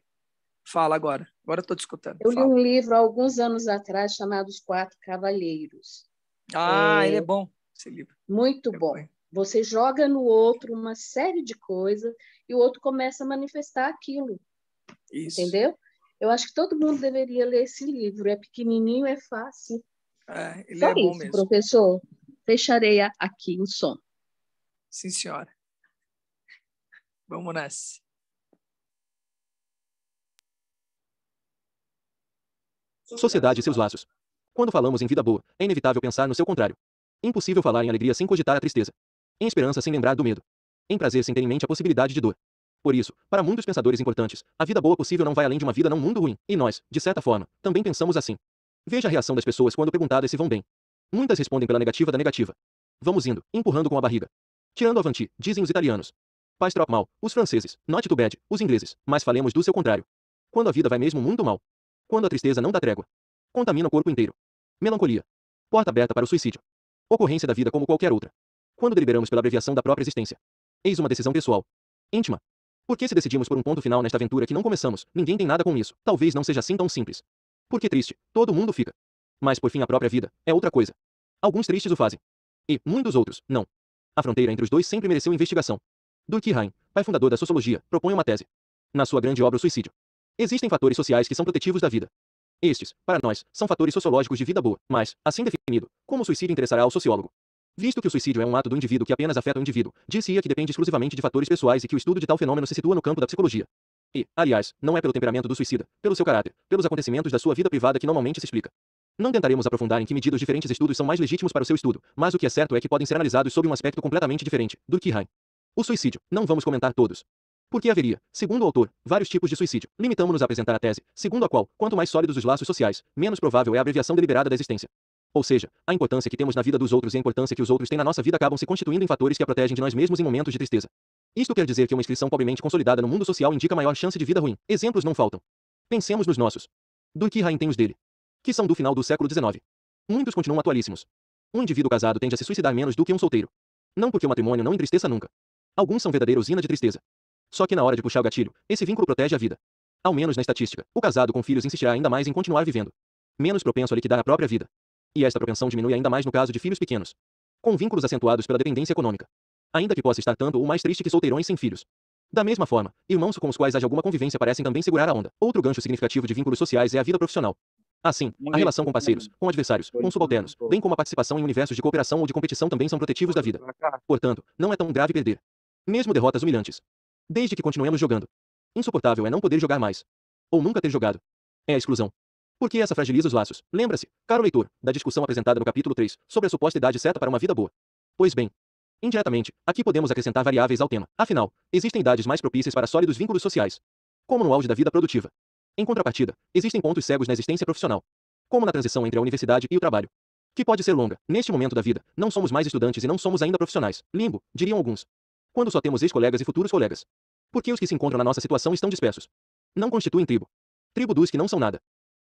S1: Fala agora. Agora estou escutando. Eu Fala. li um
S2: livro há alguns anos atrás chamado Os Quatro Cavaleiros. Ah, é... ele é bom, esse livro. Muito é bom. bom. Você joga no outro uma série de coisas e o outro começa a manifestar aquilo. Isso. Entendeu? Eu acho que todo mundo deveria ler esse livro. É pequenininho, é fácil. É, ele Só é isso, bom mesmo. professor. Fecharei aqui o som.
S1: Sim, senhora. Vamos nessa.
S4: Sociedade e seus laços. Quando falamos em vida boa, é inevitável pensar no seu contrário. Impossível falar em alegria sem cogitar a tristeza. Em esperança sem lembrar do medo. Em prazer sem ter em mente a possibilidade de dor. Por isso, para muitos pensadores importantes, a vida boa possível não vai além de uma vida num mundo ruim, e nós, de certa forma, também pensamos assim. Veja a reação das pessoas quando perguntadas se vão bem. Muitas respondem pela negativa da negativa. Vamos indo, empurrando com a barriga. Tirando avanti, dizem os italianos. Paz trop mal, os franceses, not too bad, os ingleses, mas falemos do seu contrário. Quando a vida vai mesmo muito mal. Quando a tristeza não dá trégua. Contamina o corpo inteiro. Melancolia. Porta aberta para o suicídio. Ocorrência da vida como qualquer outra quando deliberamos pela abreviação da própria existência. Eis uma decisão pessoal. Íntima. Porque se decidimos por um ponto final nesta aventura que não começamos, ninguém tem nada com isso. Talvez não seja assim tão simples. Porque triste, todo mundo fica. Mas por fim a própria vida é outra coisa. Alguns tristes o fazem. E muitos outros, não. A fronteira entre os dois sempre mereceu investigação. Durkheim, pai fundador da sociologia, propõe uma tese. Na sua grande obra O Suicídio. Existem fatores sociais que são protetivos da vida. Estes, para nós, são fatores sociológicos de vida boa, mas, assim definido, como o suicídio interessará ao sociólogo? Visto que o suicídio é um ato do indivíduo que apenas afeta o indivíduo, disse ia que depende exclusivamente de fatores pessoais e que o estudo de tal fenômeno se situa no campo da psicologia. E, aliás, não é pelo temperamento do suicida, pelo seu caráter, pelos acontecimentos da sua vida privada que normalmente se explica. Não tentaremos aprofundar em que medida os diferentes estudos são mais legítimos para o seu estudo, mas o que é certo é que podem ser analisados sob um aspecto completamente diferente, do que Durkheim. O suicídio, não vamos comentar todos. Porque haveria, segundo o autor, vários tipos de suicídio. Limitamos-nos a apresentar a tese, segundo a qual, quanto mais sólidos os laços sociais, menos provável é a abreviação deliberada da existência. Ou seja, a importância que temos na vida dos outros e a importância que os outros têm na nossa vida acabam se constituindo em fatores que a protegem de nós mesmos em momentos de tristeza. Isto quer dizer que uma inscrição pobremente consolidada no mundo social indica maior chance de vida ruim. Exemplos não faltam. Pensemos nos nossos. Do que Rain tem os dele? Que são do final do século XIX. Muitos continuam atualíssimos. Um indivíduo casado tende a se suicidar menos do que um solteiro. Não porque o matrimônio não entristeça nunca. Alguns são verdadeira usina de tristeza. Só que na hora de puxar o gatilho, esse vínculo protege a vida. Ao menos na estatística, o casado com filhos insistirá ainda mais em continuar vivendo. Menos propenso a liquidar a própria vida. E esta propensão diminui ainda mais no caso de filhos pequenos, com vínculos acentuados pela dependência econômica. Ainda que possa estar tanto ou mais triste que solteirões sem filhos. Da mesma forma, irmãos com os quais haja alguma convivência parecem também segurar a onda. Outro gancho significativo de vínculos sociais é a vida profissional. Assim, a relação com parceiros, com adversários, com subalternos, bem como a participação em universos de cooperação ou de competição também são protetivos da vida. Portanto, não é tão grave perder. Mesmo derrotas humilhantes. Desde que continuemos jogando. Insuportável é não poder jogar mais. Ou nunca ter jogado. É a exclusão. Por que essa fragiliza os laços. Lembra-se, caro leitor, da discussão apresentada no capítulo 3 sobre a suposta idade certa para uma vida boa. Pois bem, indiretamente, aqui podemos acrescentar variáveis ao tema. Afinal, existem idades mais propícias para sólidos vínculos sociais, como no auge da vida produtiva. Em contrapartida, existem pontos cegos na existência profissional, como na transição entre a universidade e o trabalho, que pode ser longa. Neste momento da vida, não somos mais estudantes e não somos ainda profissionais. Limbo, diriam alguns. Quando só temos ex-colegas e futuros colegas. Porque os que se encontram na nossa situação estão dispersos. Não constituem tribo. Tribo dos que não são nada.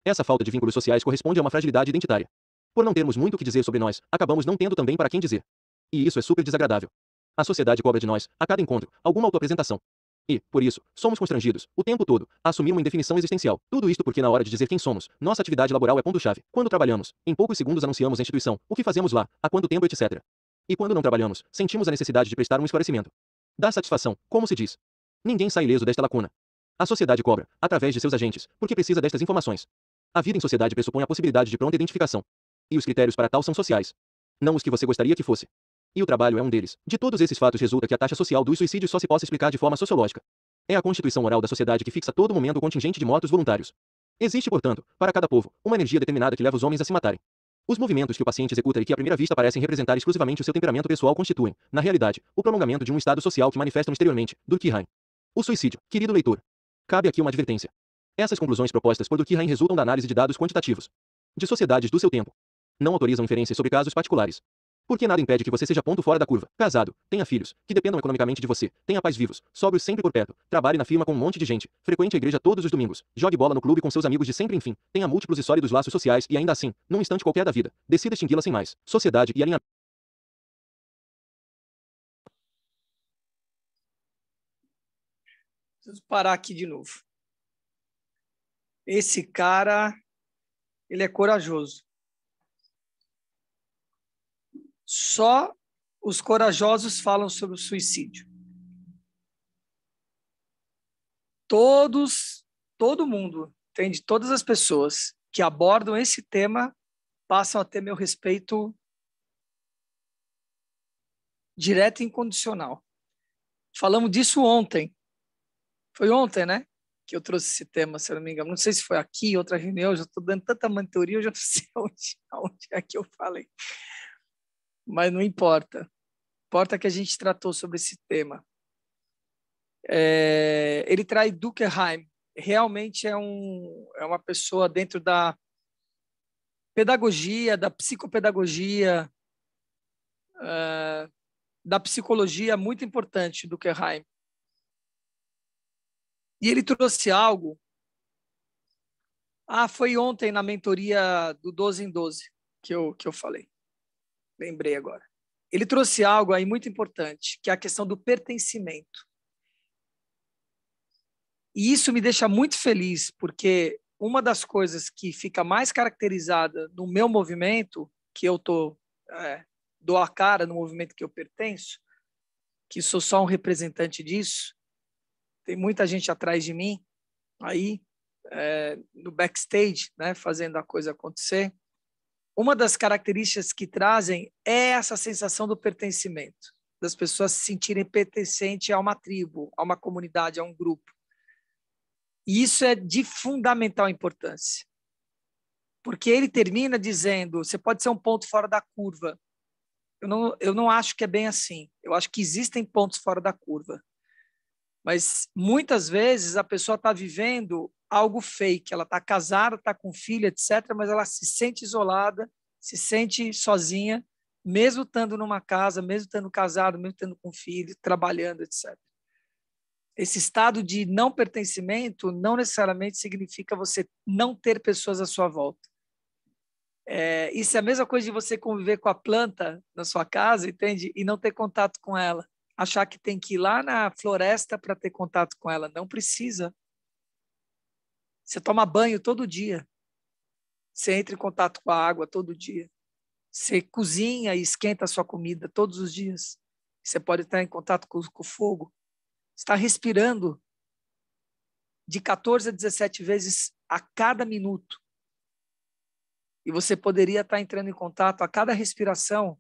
S4: Essa falta de vínculos sociais corresponde a uma fragilidade identitária. Por não termos muito o que dizer sobre nós, acabamos não tendo também para quem dizer. E isso é super desagradável. A sociedade cobra de nós, a cada encontro, alguma autoapresentação. E, por isso, somos constrangidos, o tempo todo, a assumir uma indefinição existencial. Tudo isto porque na hora de dizer quem somos, nossa atividade laboral é ponto-chave. Quando trabalhamos, em poucos segundos anunciamos a instituição, o que fazemos lá, há quanto tempo, etc. E quando não trabalhamos, sentimos a necessidade de prestar um esclarecimento. Dá satisfação, como se diz. Ninguém sai ileso desta lacuna. A sociedade cobra, através de seus agentes, porque precisa destas informações. A vida em sociedade pressupõe a possibilidade de pronta identificação. E os critérios para tal são sociais. Não os que você gostaria que fosse. E o trabalho é um deles. De todos esses fatos resulta que a taxa social dos suicídios só se possa explicar de forma sociológica. É a constituição moral da sociedade que fixa todo momento o contingente de mortos voluntários. Existe, portanto, para cada povo, uma energia determinada que leva os homens a se matarem. Os movimentos que o paciente executa e que à primeira vista parecem representar exclusivamente o seu temperamento pessoal constituem, na realidade, o prolongamento de um estado social que manifestam exteriormente, Durkheim. O suicídio, querido leitor. Cabe aqui uma advertência. Essas conclusões propostas por Durkheim resultam da análise de dados quantitativos de sociedades do seu tempo. Não autorizam inferências sobre casos particulares. Porque nada impede que você seja ponto fora da curva, casado, tenha filhos, que dependam economicamente de você, tenha pais vivos, sóbrios sempre por perto, trabalhe na firma com um monte de gente, frequente a igreja todos os domingos, jogue bola no clube com seus amigos de sempre enfim, tenha múltiplos e sólidos laços sociais e ainda assim, num instante qualquer da vida, decida extingui-la sem mais. Sociedade e alinhamento.
S3: Preciso parar aqui de novo
S1: esse cara, ele é corajoso. Só os corajosos falam sobre o suicídio. Todos, todo mundo, entende? Todas as pessoas que abordam esse tema passam a ter meu respeito direto e incondicional. Falamos disso ontem. Foi ontem, né? que eu trouxe esse tema, se eu não me engano. Não sei se foi aqui, outra reunião, eu já estou dando tanta mentoria, eu já *laughs* não sei onde, onde é que eu falei. Mas não importa. Importa que a gente tratou sobre esse tema. É, ele traz Duckerheim. Realmente é, um, é uma pessoa dentro da pedagogia, da psicopedagogia, uh, da psicologia muito importante, Duckerheim. E ele trouxe algo. Ah, foi ontem na mentoria do 12 em 12 que eu, que eu falei. Lembrei agora. Ele trouxe algo aí muito importante, que é a questão do pertencimento. E isso me deixa muito feliz, porque uma das coisas que fica mais caracterizada no meu movimento, que eu tô, é, dou a cara no movimento que eu pertenço, que sou só um representante disso, tem muita gente atrás de mim aí é, no backstage, né, fazendo a coisa acontecer. Uma das características que trazem é essa sensação do pertencimento, das pessoas se sentirem pertencente a uma tribo, a uma comunidade, a um grupo. E isso é de fundamental importância. Porque ele termina dizendo: você pode ser um ponto fora da curva. Eu não, eu não acho que é bem assim. Eu acho que existem pontos fora da curva. Mas muitas vezes a pessoa está vivendo algo fake, ela está casada, está com filho, etc., mas ela se sente isolada, se sente sozinha, mesmo estando numa casa, mesmo estando casado, mesmo estando com filho, trabalhando, etc. Esse estado de não pertencimento não necessariamente significa você não ter pessoas à sua volta. É, isso é a mesma coisa de você conviver com a planta na sua casa, entende? E não ter contato com ela achar que tem que ir lá na floresta para ter contato com ela. Não precisa. Você toma banho todo dia. Você entra em contato com a água todo dia. Você cozinha e esquenta a sua comida todos os dias. Você pode estar em contato com, com o fogo. Está respirando de 14 a 17 vezes a cada minuto. E você poderia estar entrando em contato a cada respiração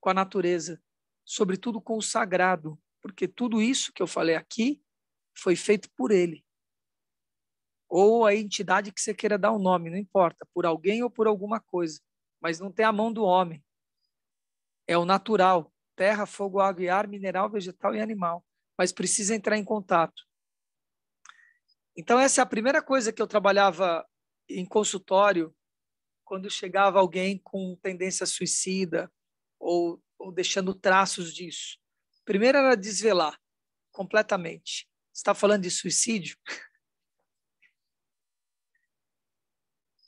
S1: com a natureza sobretudo com o sagrado, porque tudo isso que eu falei aqui foi feito por ele. Ou a entidade que você queira dar o um nome, não importa, por alguém ou por alguma coisa, mas não tem a mão do homem. É o natural, terra, fogo, água e ar, mineral, vegetal e animal, mas precisa entrar em contato. Então essa é a primeira coisa que eu trabalhava em consultório, quando chegava alguém com tendência suicida ou ou deixando traços disso. Primeiro era desvelar completamente. Está falando de suicídio? *laughs*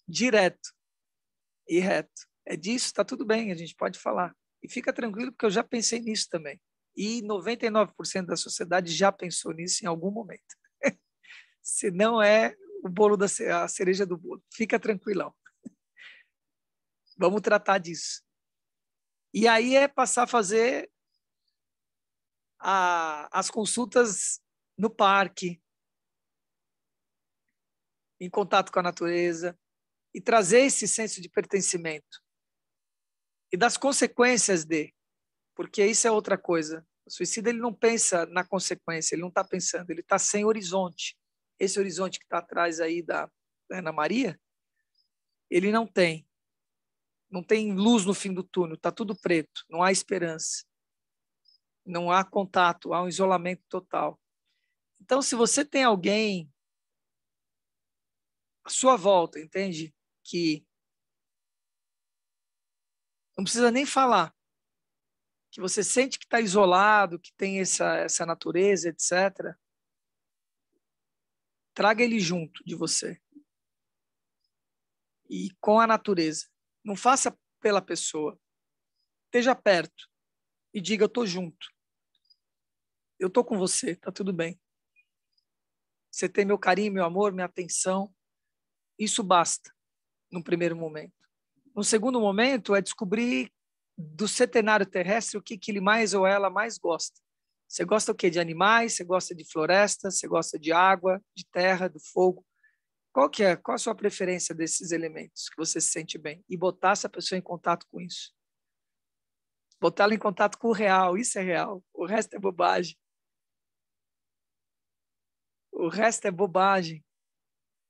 S1: Direto e reto. É disso, está tudo bem, a gente pode falar. E fica tranquilo, porque eu já pensei nisso também. E 99% da sociedade já pensou nisso em algum momento. *laughs* Se não é o bolo da a cereja do bolo, fica tranquilão. *laughs* Vamos tratar disso. E aí é passar a fazer a, as consultas no parque, em contato com a natureza, e trazer esse senso de pertencimento e das consequências de, porque isso é outra coisa. O suicida ele não pensa na consequência, ele não está pensando, ele está sem horizonte. Esse horizonte que está atrás aí da Ana Maria, ele não tem. Não tem luz no fim do túnel, está tudo preto, não há esperança. Não há contato, há um isolamento total. Então, se você tem alguém à sua volta, entende? Que não precisa nem falar, que você sente que está isolado, que tem essa, essa natureza, etc. Traga ele junto de você e com a natureza. Não faça pela pessoa. Esteja perto e diga: Eu estou junto. Eu estou com você, está tudo bem. Você tem meu carinho, meu amor, minha atenção. Isso basta no primeiro momento. No segundo momento é descobrir do setenário terrestre o que, que ele mais ou ela mais gosta. Você gosta o quê? De animais, você gosta de floresta, você gosta de água, de terra, do fogo. Qual que é? Qual a sua preferência desses elementos que você se sente bem? E botar essa pessoa em contato com isso. Botar ela em contato com o real, isso é real. O resto é bobagem. O resto é bobagem.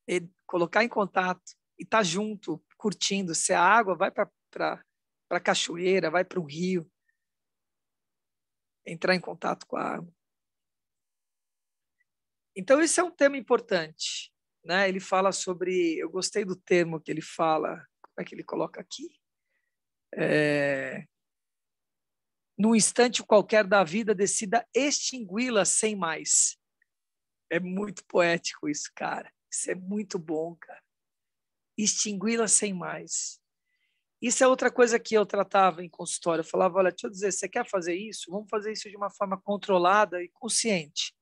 S1: E colocar em contato e estar tá junto, curtindo. Se a água vai para a cachoeira, vai para o rio. Entrar em contato com a água. Então, isso é um tema importante né? Ele fala sobre, eu gostei do termo que ele fala, como é que ele coloca aqui? É, num instante qualquer da vida decida extingui-la sem mais. É muito poético isso, cara. Isso é muito bom, cara. Extingui-la sem mais. Isso é outra coisa que eu tratava em consultório. Eu falava, olha, deixa eu dizer, você quer fazer isso? Vamos fazer isso de uma forma controlada e consciente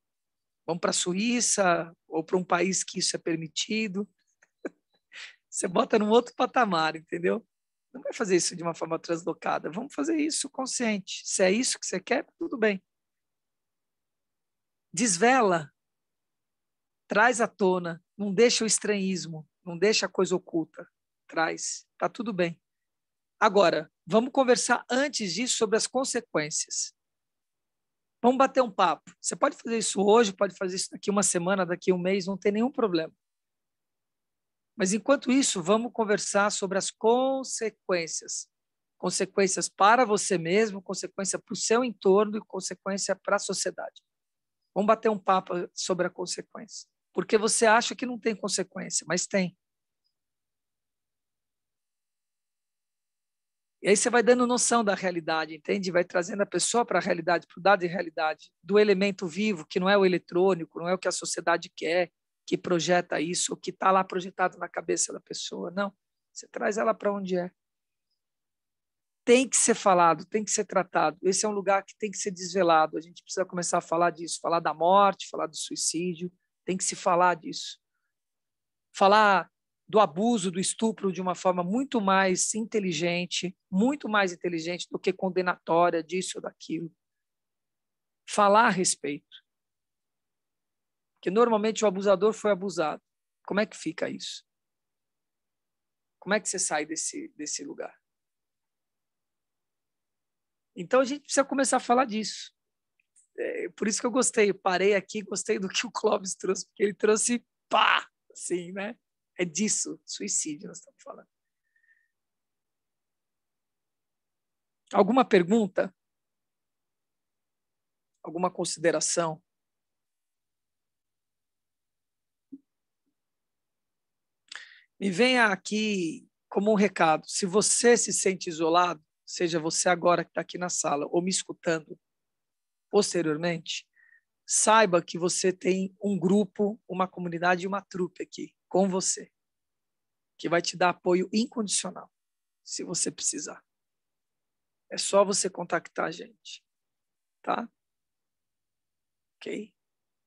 S1: vão para a Suíça ou para um país que isso é permitido. *laughs* Você bota num outro patamar, entendeu? Não vai fazer isso de uma forma translocada. Vamos fazer isso consciente. Se é isso que você quer, tudo bem. Desvela. Traz à tona. Não deixa o estranhismo. Não deixa a coisa oculta. Traz. Tá tudo bem. Agora, vamos conversar antes disso sobre as consequências. Vamos bater um papo. Você pode fazer isso hoje, pode fazer isso daqui uma semana, daqui um mês, não tem nenhum problema. Mas enquanto isso, vamos conversar sobre as consequências. Consequências para você mesmo, consequência para o seu entorno e consequência para a sociedade. Vamos bater um papo sobre a consequência. Porque você acha que não tem consequência, mas tem. E aí você vai dando noção da realidade, entende? Vai trazendo a pessoa para a realidade, para o dado de realidade, do elemento vivo, que não é o eletrônico, não é o que a sociedade quer, que projeta isso, ou que está lá projetado na cabeça da pessoa. Não. Você traz ela para onde é. Tem que ser falado, tem que ser tratado. Esse é um lugar que tem que ser desvelado. A gente precisa começar a falar disso, falar da morte, falar do suicídio, tem que se falar disso. Falar do abuso, do estupro de uma forma muito mais inteligente, muito mais inteligente do que condenatória disso ou daquilo. Falar a respeito. Porque normalmente o abusador foi abusado. Como é que fica isso? Como é que você sai desse, desse lugar? Então a gente precisa começar a falar disso. É, por isso que eu gostei, parei aqui, gostei do que o Clóvis trouxe, porque ele trouxe pá, assim, né? É disso, suicídio, nós estamos falando. Alguma pergunta? Alguma consideração? Me venha aqui como um recado: se você se sente isolado, seja você agora que está aqui na sala ou me escutando posteriormente, saiba que você tem um grupo, uma comunidade e uma trupe aqui com você, que vai te dar apoio incondicional, se você precisar. É só você contactar a gente, tá? Ok?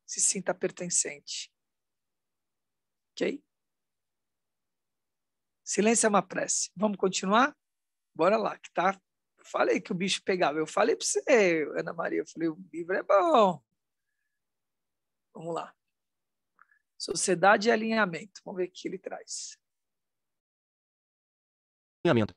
S1: Se sinta pertencente. Ok? Silêncio é uma prece. Vamos continuar? Bora lá, que tá falei que o bicho pegava. Eu falei para você, Ana Maria, eu falei, o livro é bom. Vamos lá. Sociedade e
S3: alinhamento. Vamos ver o que ele traz.
S4: Alinhamento.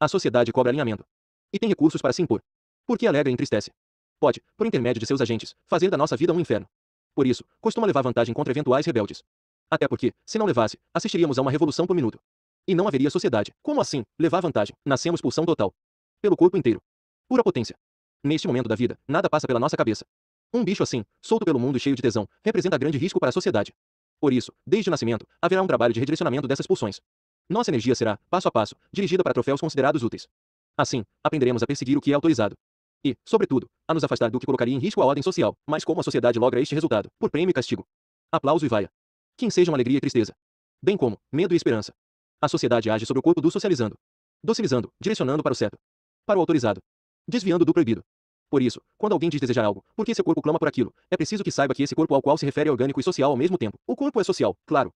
S4: A sociedade cobra alinhamento. E tem recursos para se impor. Porque alegra e entristece. Pode, por intermédio de seus agentes, fazer da nossa vida um inferno. Por isso, costuma levar vantagem contra eventuais rebeldes. Até porque, se não levasse, assistiríamos a uma revolução por minuto. E não haveria sociedade. Como assim? Levar vantagem. Nascemos pulsão total. Pelo corpo inteiro. Pura potência. Neste momento da vida, nada passa pela nossa cabeça. Um bicho assim, solto pelo mundo cheio de tesão, representa grande risco para a sociedade. Por isso, desde o nascimento, haverá um trabalho de redirecionamento dessas pulsões. Nossa energia será, passo a passo, dirigida para troféus considerados úteis. Assim, aprenderemos a perseguir o que é autorizado. E, sobretudo, a nos afastar do que colocaria em risco a ordem social, mas como a sociedade logra este resultado, por prêmio e castigo. Aplauso e vaia. Que ensejam alegria e tristeza. Bem como, medo e esperança. A sociedade age sobre o corpo do socializando. Docilizando, direcionando para o certo. Para o autorizado. Desviando do proibido. Por isso, quando alguém diz desejar algo, que seu corpo clama por aquilo, é preciso que saiba que esse corpo ao qual se refere é orgânico e social ao mesmo tempo. O corpo é social, claro.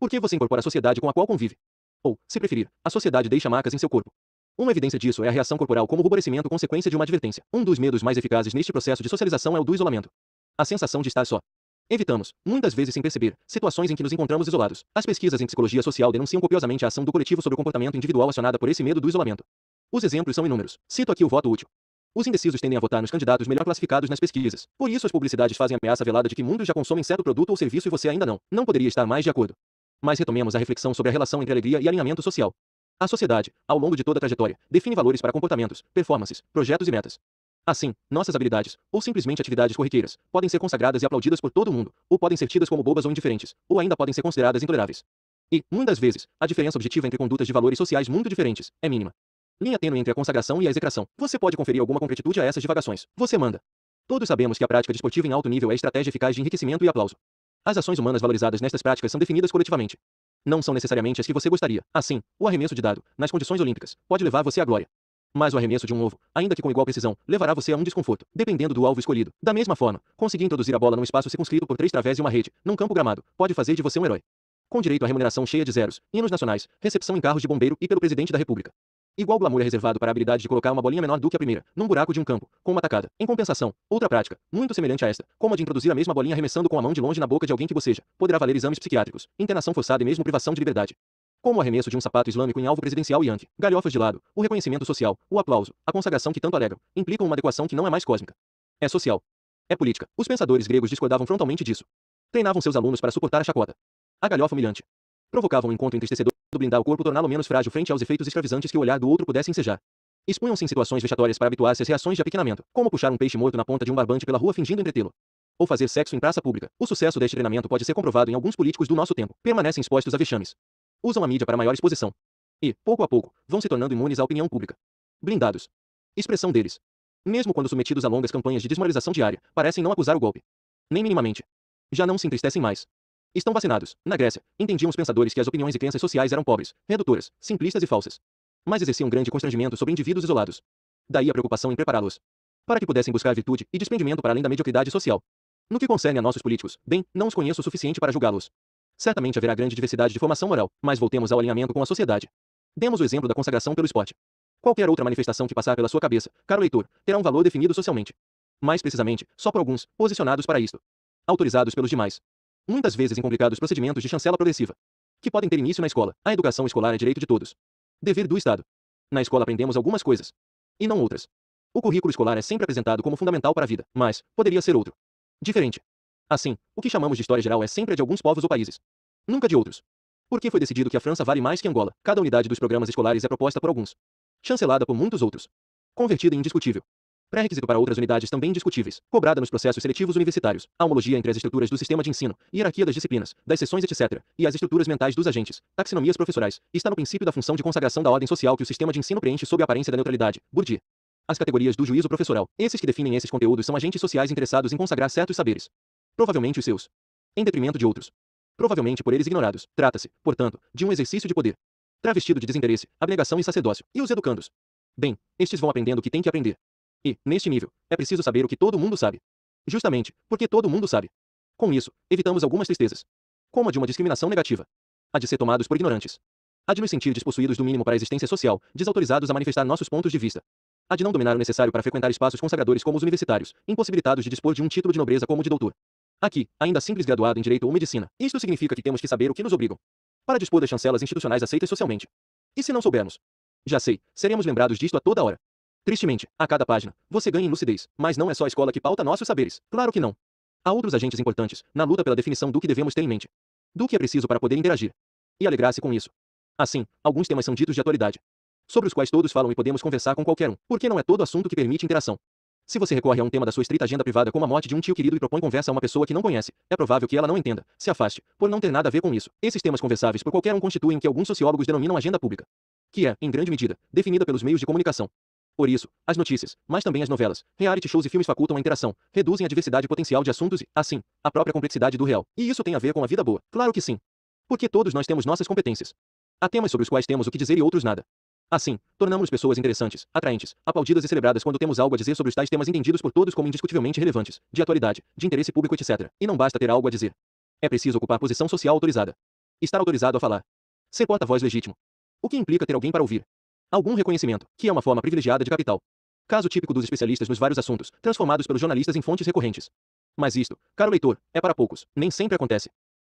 S4: Por que você incorpora a sociedade com a qual convive. Ou, se preferir, a sociedade deixa marcas em seu corpo. Uma evidência disso é a reação corporal como ruborecimento consequência de uma advertência. Um dos medos mais eficazes neste processo de socialização é o do isolamento. A sensação de estar só. Evitamos, muitas vezes sem perceber, situações em que nos encontramos isolados. As pesquisas em psicologia social denunciam copiosamente a ação do coletivo sobre o comportamento individual acionada por esse medo do isolamento. Os exemplos são inúmeros. Cito aqui o voto útil. Os indecisos tendem a votar nos candidatos melhor classificados nas pesquisas. Por isso, as publicidades fazem ameaça velada de que mundos já consomem certo produto ou serviço e você ainda não. Não poderia estar mais de acordo. Mas retomemos a reflexão sobre a relação entre alegria e alinhamento social. A sociedade, ao longo de toda a trajetória, define valores para comportamentos, performances, projetos e metas. Assim, nossas habilidades, ou simplesmente atividades corriqueiras, podem ser consagradas e aplaudidas por todo mundo, ou podem ser tidas como bobas ou indiferentes, ou ainda podem ser consideradas intoleráveis. E, muitas vezes, a diferença objetiva entre condutas de valores sociais muito diferentes é mínima. Linha tênue entre a consagração e a execração. Você pode conferir alguma concretitude a essas divagações. Você manda. Todos sabemos que a prática desportiva em alto nível é estratégia eficaz de enriquecimento e aplauso. As ações humanas valorizadas nestas práticas são definidas coletivamente. Não são necessariamente as que você gostaria. Assim, o arremesso de dado, nas condições olímpicas, pode levar você à glória. Mas o arremesso de um ovo, ainda que com igual precisão, levará você a um desconforto, dependendo do alvo escolhido. Da mesma forma, conseguir introduzir a bola num espaço circunscrito por três través e uma rede, num campo gramado, pode fazer de você um herói. Com direito à remuneração cheia de zeros, hinos nacionais, recepção em carros de bombeiro e pelo presidente da república. Igual glamour é reservado para a habilidade de colocar uma bolinha menor do que a primeira, num buraco de um campo, com uma tacada. Em compensação, outra prática, muito semelhante a esta, como a de introduzir a mesma bolinha arremessando com a mão de longe na boca de alguém que boceja, poderá valer exames psiquiátricos, internação forçada e mesmo privação de liberdade. Como o arremesso de um sapato islâmico em alvo presidencial e ante galhofas de lado, o reconhecimento social, o aplauso, a consagração que tanto alegam, implicam uma adequação que não é mais cósmica. É social. É política. Os pensadores gregos discordavam frontalmente disso. Treinavam seus alunos para suportar a chacota. A galhofa humilhante. provocava um encontro entristecedor blindar o corpo torná-lo menos frágil frente aos efeitos escravizantes que o olhar do outro pudesse ensejar. Expunham-se em situações vexatórias para habituar-se às reações de apequenamento, como puxar um peixe morto na ponta de um barbante pela rua fingindo entretê-lo. Ou fazer sexo em praça pública. O sucesso deste treinamento pode ser comprovado em alguns políticos do nosso tempo. Permanecem expostos a vexames. Usam a mídia para maior exposição. E, pouco a pouco, vão se tornando imunes à opinião pública. Blindados. Expressão deles. Mesmo quando submetidos a longas campanhas de desmoralização diária, parecem não acusar o golpe. Nem minimamente. Já não se entristecem mais estão vacinados. Na Grécia, entendiam os pensadores que as opiniões e crenças sociais eram pobres, redutoras, simplistas e falsas. Mas exerciam grande constrangimento sobre indivíduos isolados. Daí a preocupação em prepará-los para que pudessem buscar virtude e desprendimento para além da mediocridade social. No que concerne a nossos políticos, bem, não os conheço o suficiente para julgá-los. Certamente haverá grande diversidade de formação moral, mas voltemos ao alinhamento com a sociedade. Demos o exemplo da consagração pelo esporte. Qualquer outra manifestação que passar pela sua cabeça, caro leitor, terá um valor definido socialmente. Mais precisamente, só por alguns, posicionados para isto. Autorizados pelos demais muitas vezes em complicados procedimentos de chancela progressiva, que podem ter início na escola. A educação escolar é direito de todos. Dever do Estado. Na escola aprendemos algumas coisas, e não outras. O currículo escolar é sempre apresentado como fundamental para a vida, mas poderia ser outro. Diferente. Assim, o que chamamos de história geral é sempre de alguns povos ou países, nunca de outros. Por que foi decidido que a França vale mais que Angola? Cada unidade dos programas escolares é proposta por alguns, chancelada por muitos outros, convertida em indiscutível. Pré-requisito para outras unidades também discutíveis, cobrada nos processos seletivos universitários, a homologia entre as estruturas do sistema de ensino, hierarquia das disciplinas, das sessões, etc., e as estruturas mentais dos agentes, taxonomias professorais, está no princípio da função de consagração da ordem social que o sistema de ensino preenche sob a aparência da neutralidade, Bourdieu. As categorias do juízo professoral, esses que definem esses conteúdos são agentes sociais interessados em consagrar certos saberes. Provavelmente os seus. Em detrimento de outros. Provavelmente por eles ignorados. Trata-se, portanto, de um exercício de poder. Travestido de desinteresse, abnegação e sacerdócio. E os educandos? Bem, estes vão aprendendo o que têm que aprender. E, neste nível, é preciso saber o que todo mundo sabe. Justamente, porque todo mundo sabe. Com isso, evitamos algumas tristezas. Como a de uma discriminação negativa. A de ser tomados por ignorantes. A de nos sentir despossuídos do mínimo para a existência social, desautorizados a manifestar nossos pontos de vista. A de não dominar o necessário para frequentar espaços consagradores como os universitários, impossibilitados de dispor de um título de nobreza como de doutor. Aqui, ainda simples graduado em Direito ou Medicina, isto significa que temos que saber o que nos obrigam. Para dispor das chancelas institucionais aceitas socialmente. E se não soubermos? Já sei, seremos lembrados disto a toda hora. Tristemente, a cada página, você ganha em lucidez, mas não é só a escola que pauta nossos saberes. Claro que não. Há outros agentes importantes na luta pela definição do que devemos ter em mente, do que é preciso para poder interagir e alegrar-se com isso. Assim, alguns temas são ditos de atualidade, sobre os quais todos falam e podemos conversar com qualquer um, porque não é todo assunto que permite interação. Se você recorre a um tema da sua estrita agenda privada como a morte de um tio querido e propõe conversa a uma pessoa que não conhece, é provável que ela não entenda, se afaste, por não ter nada a ver com isso. Esses temas conversáveis por qualquer um constituem o que alguns sociólogos denominam agenda pública, que é, em grande medida, definida pelos meios de comunicação. Por isso, as notícias, mas também as novelas, reality shows e filmes facultam a interação, reduzem a diversidade potencial de assuntos e, assim, a própria complexidade do real. E isso tem a ver com a vida boa, claro que sim. Porque todos nós temos nossas competências. Há temas sobre os quais temos o que dizer e outros nada. Assim, tornamos pessoas interessantes, atraentes, aplaudidas e celebradas quando temos algo a dizer sobre os tais temas entendidos por todos como indiscutivelmente relevantes, de atualidade, de interesse público, etc. E não basta ter algo a dizer. É preciso ocupar posição social autorizada. Estar autorizado a falar. Ser porta-voz legítimo. O que implica ter alguém para ouvir, algum reconhecimento, que é uma forma privilegiada de capital. Caso típico dos especialistas nos vários assuntos, transformados pelos jornalistas em fontes recorrentes. Mas isto, caro leitor, é para poucos, nem sempre acontece.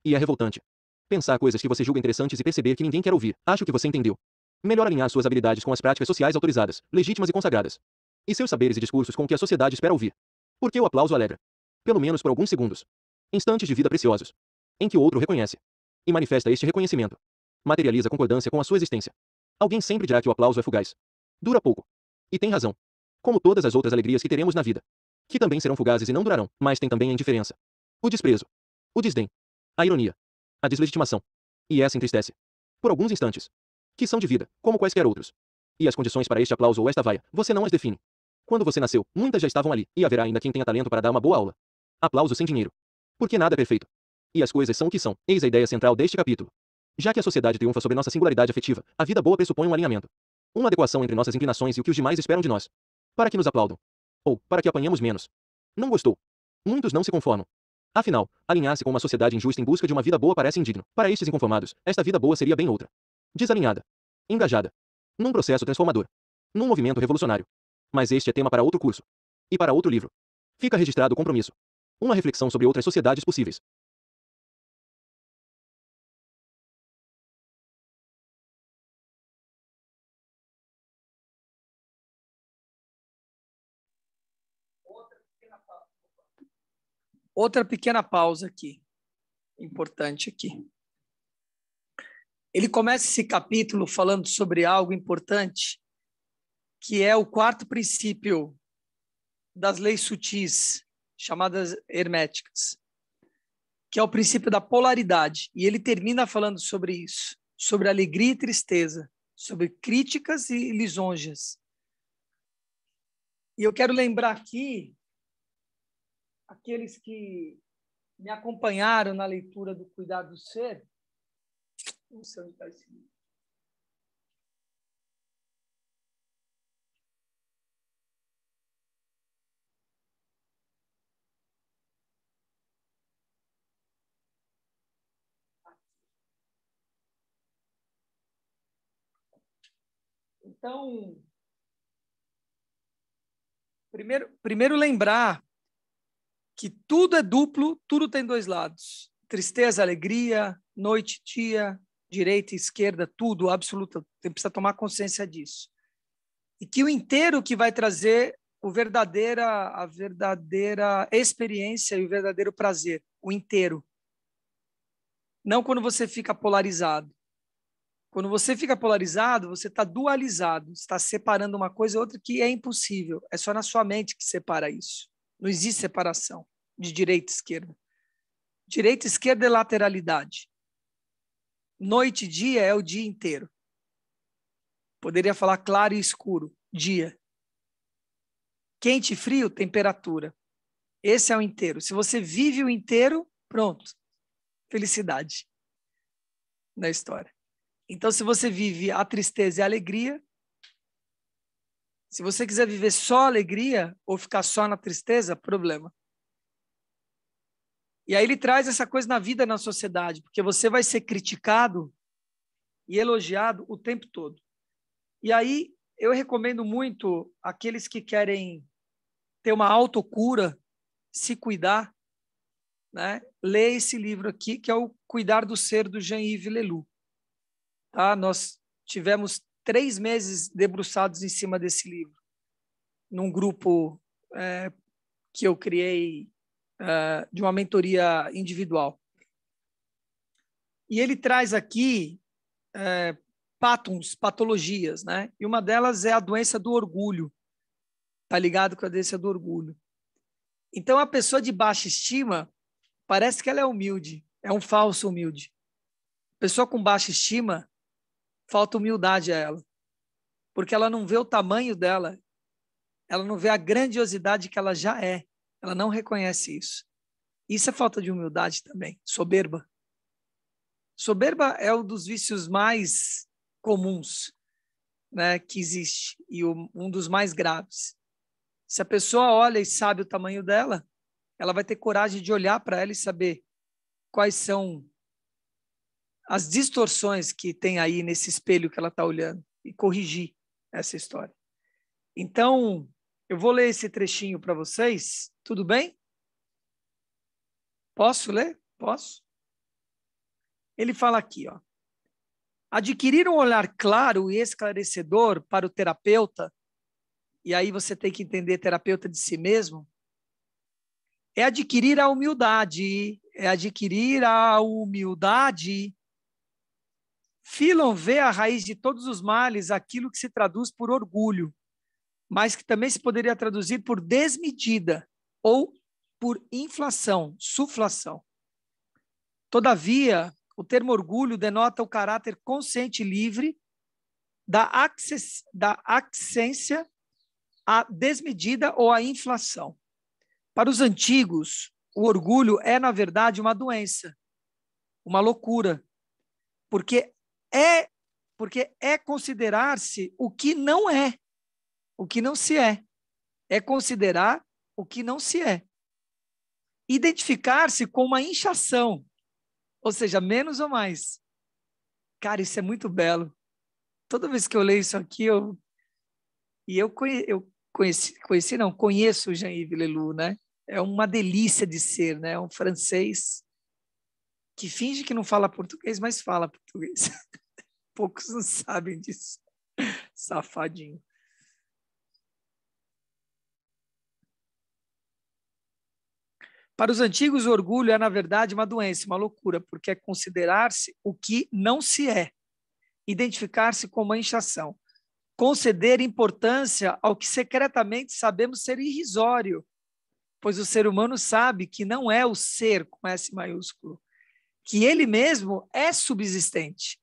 S4: E é revoltante. Pensar coisas que você julga interessantes e perceber que ninguém quer ouvir, acho que você entendeu. Melhor alinhar suas habilidades com as práticas sociais autorizadas, legítimas e consagradas. E seus saberes e discursos com o que a sociedade espera ouvir. Porque o aplauso alegra. Pelo menos por alguns segundos. Instantes de vida preciosos. Em que o outro reconhece. E manifesta este reconhecimento. Materializa concordância com a sua existência. Alguém sempre dirá que o aplauso é fugaz. Dura pouco. E tem razão. Como todas as outras alegrias que teremos na vida, que também serão fugazes e não durarão, mas tem também a indiferença, o desprezo, o desdém, a ironia, a deslegitimação. E essa entristece. Por alguns instantes, que são de vida, como quaisquer outros. E as condições para este aplauso ou esta vaia, você não as define. Quando você nasceu, muitas já estavam ali, e haverá ainda quem tenha talento para dar uma boa aula. Aplauso sem dinheiro. Porque nada é perfeito. E as coisas são o que são, eis a ideia central deste capítulo. Já que a sociedade triunfa sobre nossa singularidade afetiva, a vida boa pressupõe um alinhamento. Uma adequação entre nossas inclinações e o que os demais esperam de nós. Para que nos aplaudam. Ou, para que apanhemos menos. Não gostou. Muitos não se conformam. Afinal, alinhar-se com uma sociedade injusta em busca de uma vida boa parece indigno. Para estes inconformados, esta vida boa seria bem outra. Desalinhada. Engajada. Num processo transformador. Num movimento revolucionário. Mas este é tema para outro curso. E para outro livro. Fica registrado o
S3: compromisso. Uma reflexão sobre outras sociedades possíveis. Outra pequena pausa aqui, importante aqui.
S1: Ele começa esse capítulo falando sobre algo importante, que é o quarto princípio das leis sutis, chamadas herméticas, que é o princípio da polaridade. E ele termina falando sobre isso, sobre alegria e tristeza, sobre críticas e lisonjas. E eu quero lembrar aqui aqueles que me acompanharam na leitura do Cuidado do Ser,
S3: não sei onde está esse livro. Então,
S1: primeiro, primeiro lembrar que tudo é duplo, tudo tem dois lados. Tristeza, alegria, noite, dia, direita, esquerda, tudo, absoluta. Tem que tomar consciência disso. E que o inteiro que vai trazer o verdadeira, a verdadeira experiência e o verdadeiro prazer, o inteiro. Não quando você fica polarizado. Quando você fica polarizado, você está dualizado, está separando uma coisa e outra que é impossível. É só na sua mente que separa isso. Não existe separação de direita e esquerda. Direita e esquerda é lateralidade. Noite e dia é o dia inteiro. Poderia falar claro e escuro, dia. Quente e frio, temperatura. Esse é o inteiro. Se você vive o inteiro, pronto. Felicidade na história. Então, se você vive a tristeza e a alegria, se você quiser viver só alegria ou ficar só na tristeza, problema. E aí ele traz essa coisa na vida, na sociedade, porque você vai ser criticado e elogiado o tempo todo. E aí eu recomendo muito aqueles que querem ter uma autocura, se cuidar, né? Lê esse livro aqui, que é o Cuidar do Ser do Jean-Yves Lelou. Tá? Nós tivemos três meses debruçados em cima desse livro, num grupo é, que eu criei é, de uma mentoria individual. E ele traz aqui é, patologias, né? E uma delas é a doença do orgulho. Tá ligado com a doença do orgulho. Então a pessoa de baixa estima parece que ela é humilde, é um falso humilde. A pessoa com baixa estima, falta humildade a ela, porque ela não vê o tamanho dela, ela não vê a grandiosidade que ela já é, ela não reconhece isso. Isso é falta de humildade também, soberba. Soberba é um dos vícios mais comuns né, que existe e um dos mais graves. Se a pessoa olha e sabe o tamanho dela, ela vai ter coragem de olhar para ela e saber quais são as distorções que tem aí nesse espelho que ela está olhando e corrigir essa história. Então, eu vou ler esse trechinho para vocês, tudo bem? Posso ler? Posso? Ele fala aqui, ó. Adquirir um olhar claro e esclarecedor para o terapeuta, e aí você tem que entender terapeuta de si mesmo, é adquirir a humildade, é adquirir a humildade Filon vê a raiz de todos os males, aquilo que se traduz por orgulho, mas que também se poderia traduzir por desmedida ou por inflação, suflação. Todavia, o termo orgulho denota o caráter consciente e livre da, access, da accência à desmedida ou à inflação. Para os antigos, o orgulho é, na verdade, uma doença, uma loucura, porque é, porque é considerar-se o que não é, o que não se é. É considerar o que não se é. Identificar-se com uma inchação, ou seja, menos ou mais. Cara, isso é muito belo. Toda vez que eu leio isso aqui, eu. E eu, conhe... eu conheci, conheci, não, conheço o Jean-Yves Lelou, né? É uma delícia de ser, né? É um francês que finge que não fala português, mas fala português. *laughs* poucos não sabem disso. Safadinho. Para os antigos, o orgulho é, na verdade, uma doença, uma loucura, porque é considerar-se o que não se é, identificar-se com uma inchação, conceder importância ao que secretamente sabemos ser irrisório, pois o ser humano sabe que não é o ser com S maiúsculo, que ele mesmo é subsistente,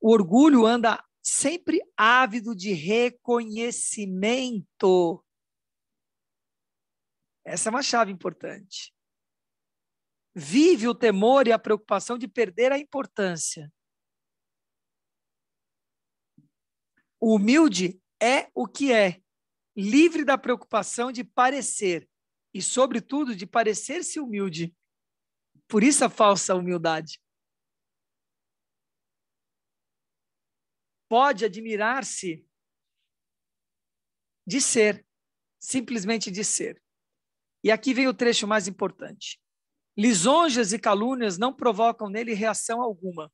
S1: o orgulho anda sempre ávido de reconhecimento. Essa é uma chave importante. Vive o temor e a preocupação de perder a importância. O humilde é o que é, livre da preocupação de parecer e, sobretudo, de parecer-se humilde. Por isso a falsa humildade. pode admirar-se de ser, simplesmente de ser. E aqui vem o trecho mais importante. Lisonjas e calúnias não provocam nele reação alguma.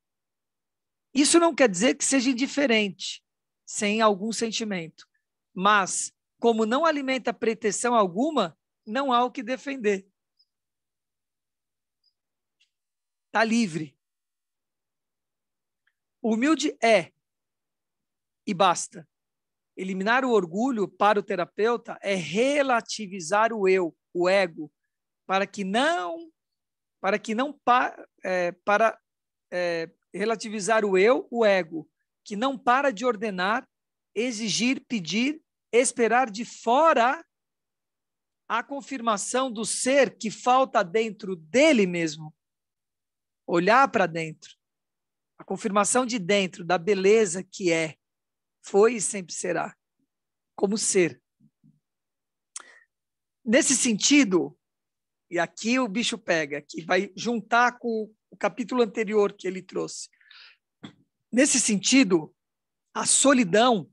S1: Isso não quer dizer que seja indiferente, sem algum sentimento. Mas, como não alimenta pretensão alguma, não há o que defender. Está livre. O humilde é, e basta. Eliminar o orgulho para o terapeuta é relativizar o eu, o ego, para que não para que não pa, é, para é, relativizar o eu, o ego, que não para de ordenar, exigir, pedir, esperar de fora a confirmação do ser que falta dentro dele mesmo. Olhar para dentro, a confirmação de dentro da beleza que é, foi e sempre será, como ser. Nesse sentido, e aqui o bicho pega, que vai juntar com o capítulo anterior que ele trouxe. Nesse sentido, a solidão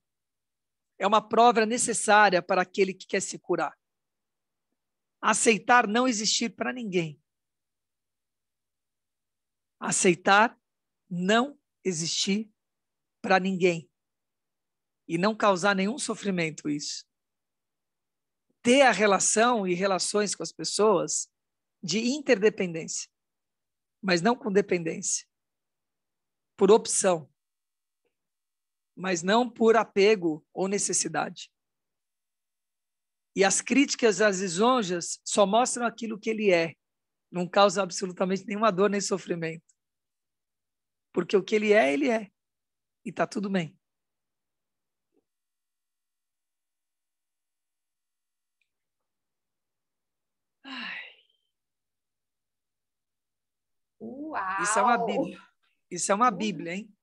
S1: é uma prova necessária para aquele que quer se curar. Aceitar não existir para ninguém. Aceitar não existir para ninguém e não causar nenhum sofrimento isso. Ter a relação e relações com as pessoas de interdependência, mas não com dependência. Por opção, mas não por apego ou necessidade. E as críticas às lisonjas só mostram aquilo que ele é, não causa absolutamente nenhuma dor nem sofrimento. Porque o que ele é, ele é. E está tudo bem. Uau! Isso é uma Bíblia. Isso é uma Bíblia, hein?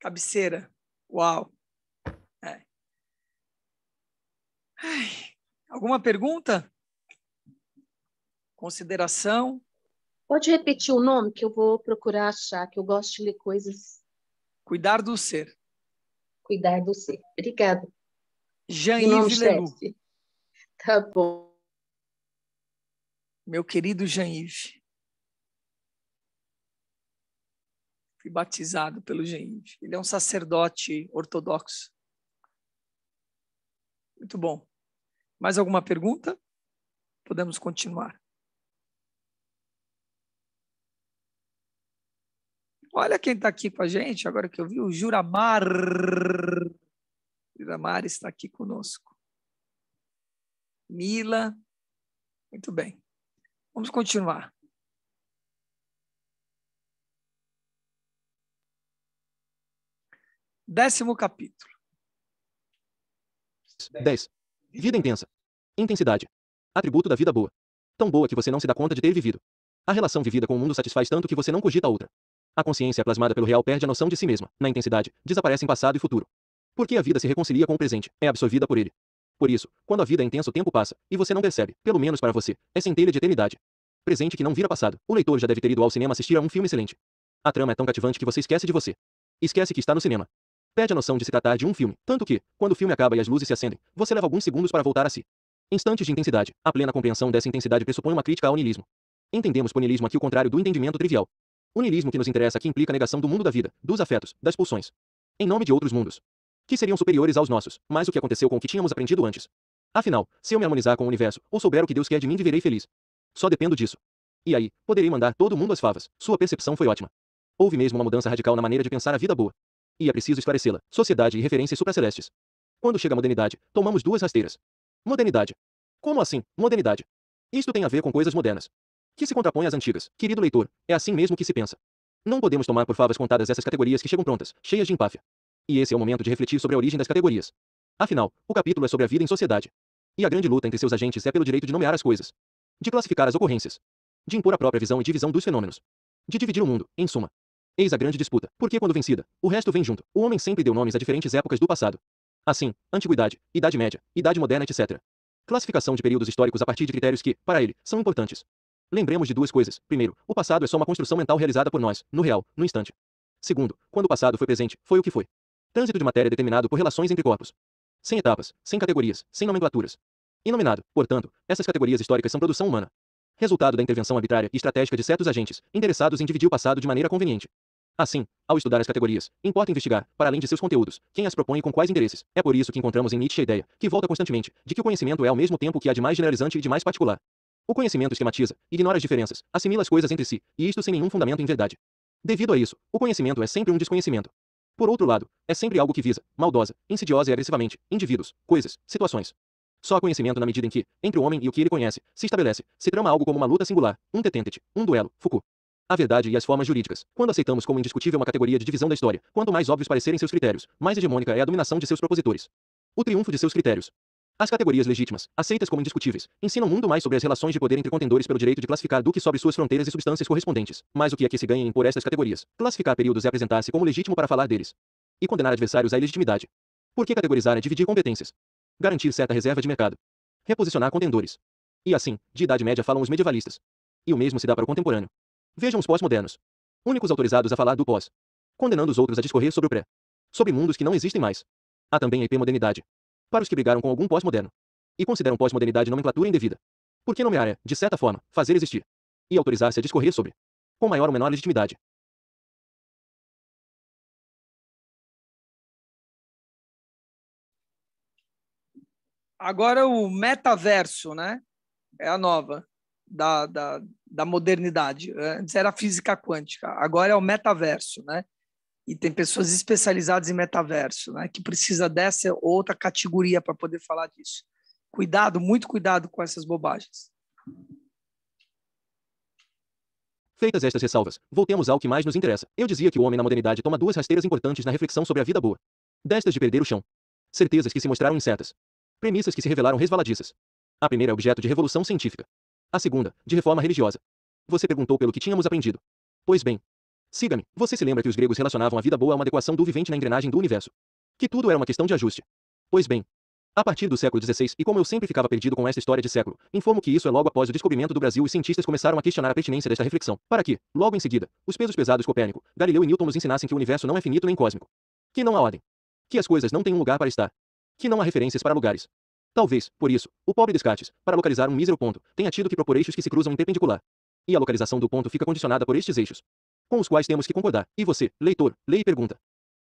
S1: Cabeceira. Uau! É. Ai, alguma pergunta?
S2: Consideração? Pode repetir o nome que eu vou procurar achar, que eu gosto de ler coisas. Cuidar do ser. Cuidar do ser. Obrigada.
S3: Jean-Yves
S2: Tá bom.
S1: Meu querido Jean-Yves, e batizado pelo Gente. Ele é um sacerdote ortodoxo. Muito bom. Mais alguma pergunta? Podemos continuar. Olha quem está aqui com a gente, agora que eu vi, o Juramar. Juramar está aqui conosco. Mila. Muito bem. Vamos continuar.
S4: Décimo capítulo. 10. Vida intensa. Intensidade. Atributo da vida boa. Tão boa que você não se dá conta de ter vivido. A relação vivida com o mundo satisfaz tanto que você não cogita outra. A consciência plasmada pelo real perde a noção de si mesma. Na intensidade, desaparecem passado e futuro. Porque a vida se reconcilia com o presente, é absorvida por ele. Por isso, quando a vida é intensa, o tempo passa, e você não percebe, pelo menos para você, é centelha de eternidade. Presente que não vira passado. O leitor já deve ter ido ao cinema assistir a um filme excelente. A trama é tão cativante que você esquece de você. Esquece que está no cinema perde a noção de se tratar de um filme, tanto que, quando o filme acaba e as luzes se acendem, você leva alguns segundos para voltar a si. Instantes de intensidade. A plena compreensão dessa intensidade pressupõe uma crítica ao niilismo. Entendemos por niilismo é aqui o contrário do entendimento trivial. O niilismo que nos interessa aqui implica a negação do mundo da vida, dos afetos, das pulsões. Em nome de outros mundos. Que seriam superiores aos nossos, mas o que aconteceu com o que tínhamos aprendido antes. Afinal, se eu me harmonizar com o universo, ou souber o que Deus quer de mim, viverei feliz. Só dependo disso. E aí, poderei mandar todo mundo às favas. Sua percepção foi ótima. Houve mesmo uma mudança radical na maneira de pensar a vida boa. E é preciso esclarecê-la. Sociedade e referências supracelestes. Quando chega a modernidade, tomamos duas rasteiras. Modernidade. Como assim, modernidade? Isto tem a ver com coisas modernas. Que se contrapõem às antigas. Querido leitor, é assim mesmo que se pensa. Não podemos tomar por favas contadas essas categorias que chegam prontas, cheias de empáfia. E esse é o momento de refletir sobre a origem das categorias. Afinal, o capítulo é sobre a vida em sociedade. E a grande luta entre seus agentes é pelo direito de nomear as coisas, de classificar as ocorrências, de impor a própria visão e divisão dos fenômenos, de dividir o mundo, em suma. Eis a grande disputa, porque quando vencida, o resto vem junto. O homem sempre deu nomes a diferentes épocas do passado. Assim, antiguidade, idade média, idade moderna, etc. Classificação de períodos históricos a partir de critérios que, para ele, são importantes. Lembremos de duas coisas. Primeiro, o passado é só uma construção mental realizada por nós, no real, no instante. Segundo, quando o passado foi presente, foi o que foi. Trânsito de matéria determinado por relações entre corpos. Sem etapas, sem categorias, sem nomenclaturas. Inominado, portanto, essas categorias históricas são produção humana. Resultado da intervenção arbitrária e estratégica de certos agentes, interessados em dividir o passado de maneira conveniente. Assim, ao estudar as categorias, importa investigar, para além de seus conteúdos, quem as propõe e com quais interesses. É por isso que encontramos em Nietzsche a ideia, que volta constantemente, de que o conhecimento é ao mesmo tempo que há de mais generalizante e de mais particular. O conhecimento esquematiza, ignora as diferenças, assimila as coisas entre si, e isto sem nenhum fundamento em verdade. Devido a isso, o conhecimento é sempre um desconhecimento. Por outro lado, é sempre algo que visa, maldosa, insidiosa e agressivamente, indivíduos, coisas, situações. Só há conhecimento na medida em que, entre o homem e o que ele conhece, se estabelece, se trama algo como uma luta singular, um detente, um duelo, Foucault a verdade e as formas jurídicas. Quando aceitamos como indiscutível uma categoria de divisão da história, quanto mais óbvios parecerem seus critérios, mais hegemônica é a dominação de seus propositores. O triunfo de seus critérios. As categorias legítimas, aceitas como indiscutíveis, ensinam muito mais sobre as relações de poder entre contendores pelo direito de classificar do que sobre suas fronteiras e substâncias correspondentes. Mas o que é que se ganha em impor estas categorias? Classificar períodos é apresentar-se como legítimo para falar deles. E condenar adversários à ilegitimidade. Por que categorizar é dividir competências? Garantir certa reserva de mercado. Reposicionar contendores. E assim, de Idade Média falam os medievalistas. E o mesmo se dá para o contemporâneo. Vejam os pós-modernos. Únicos autorizados a falar do pós. Condenando os outros a discorrer sobre o pré. Sobre mundos que não existem mais. Há também a hipermodernidade. Para os que brigaram com algum pós-moderno. E consideram pós-modernidade nomenclatura indevida. Por que nomear é, de certa forma, fazer existir? E autorizar-se a discorrer sobre. Com maior ou menor legitimidade.
S3: Agora o metaverso, né? É a nova
S1: da, da, da modernidade. Antes era física quântica, agora é o metaverso, né? E tem pessoas especializadas em metaverso, né? Que precisa dessa outra categoria para poder falar disso. Cuidado, muito cuidado com essas bobagens.
S4: Feitas estas ressalvas, voltemos ao que mais nos interessa. Eu dizia que o homem na modernidade toma duas rasteiras importantes na reflexão sobre a vida boa. Destas de perder o chão. Certezas que se mostraram incertas. Premissas que se revelaram resvaladiças. A primeira é objeto de revolução científica. A segunda, de reforma religiosa. Você perguntou pelo que tínhamos aprendido. Pois bem. Siga-me, você se lembra que os gregos relacionavam a vida boa a uma adequação do vivente na engrenagem do universo. Que tudo era uma questão de ajuste. Pois bem. A partir do século XVI, e como eu sempre ficava perdido com essa história de século, informo que isso é logo após o descobrimento do Brasil e cientistas começaram a questionar a pertinência desta reflexão, para que, logo em seguida, os pesos pesados Copérnico, Galileu e Newton nos ensinassem que o universo não é finito nem cósmico. Que não há ordem. Que as coisas não têm um lugar para estar. Que não há referências para lugares. Talvez, por isso, o pobre Descartes, para localizar um mísero ponto, tenha tido que propor eixos que se cruzam em perpendicular. E a localização do ponto fica condicionada por estes eixos, com os quais temos que concordar. E você, leitor, lê e pergunta.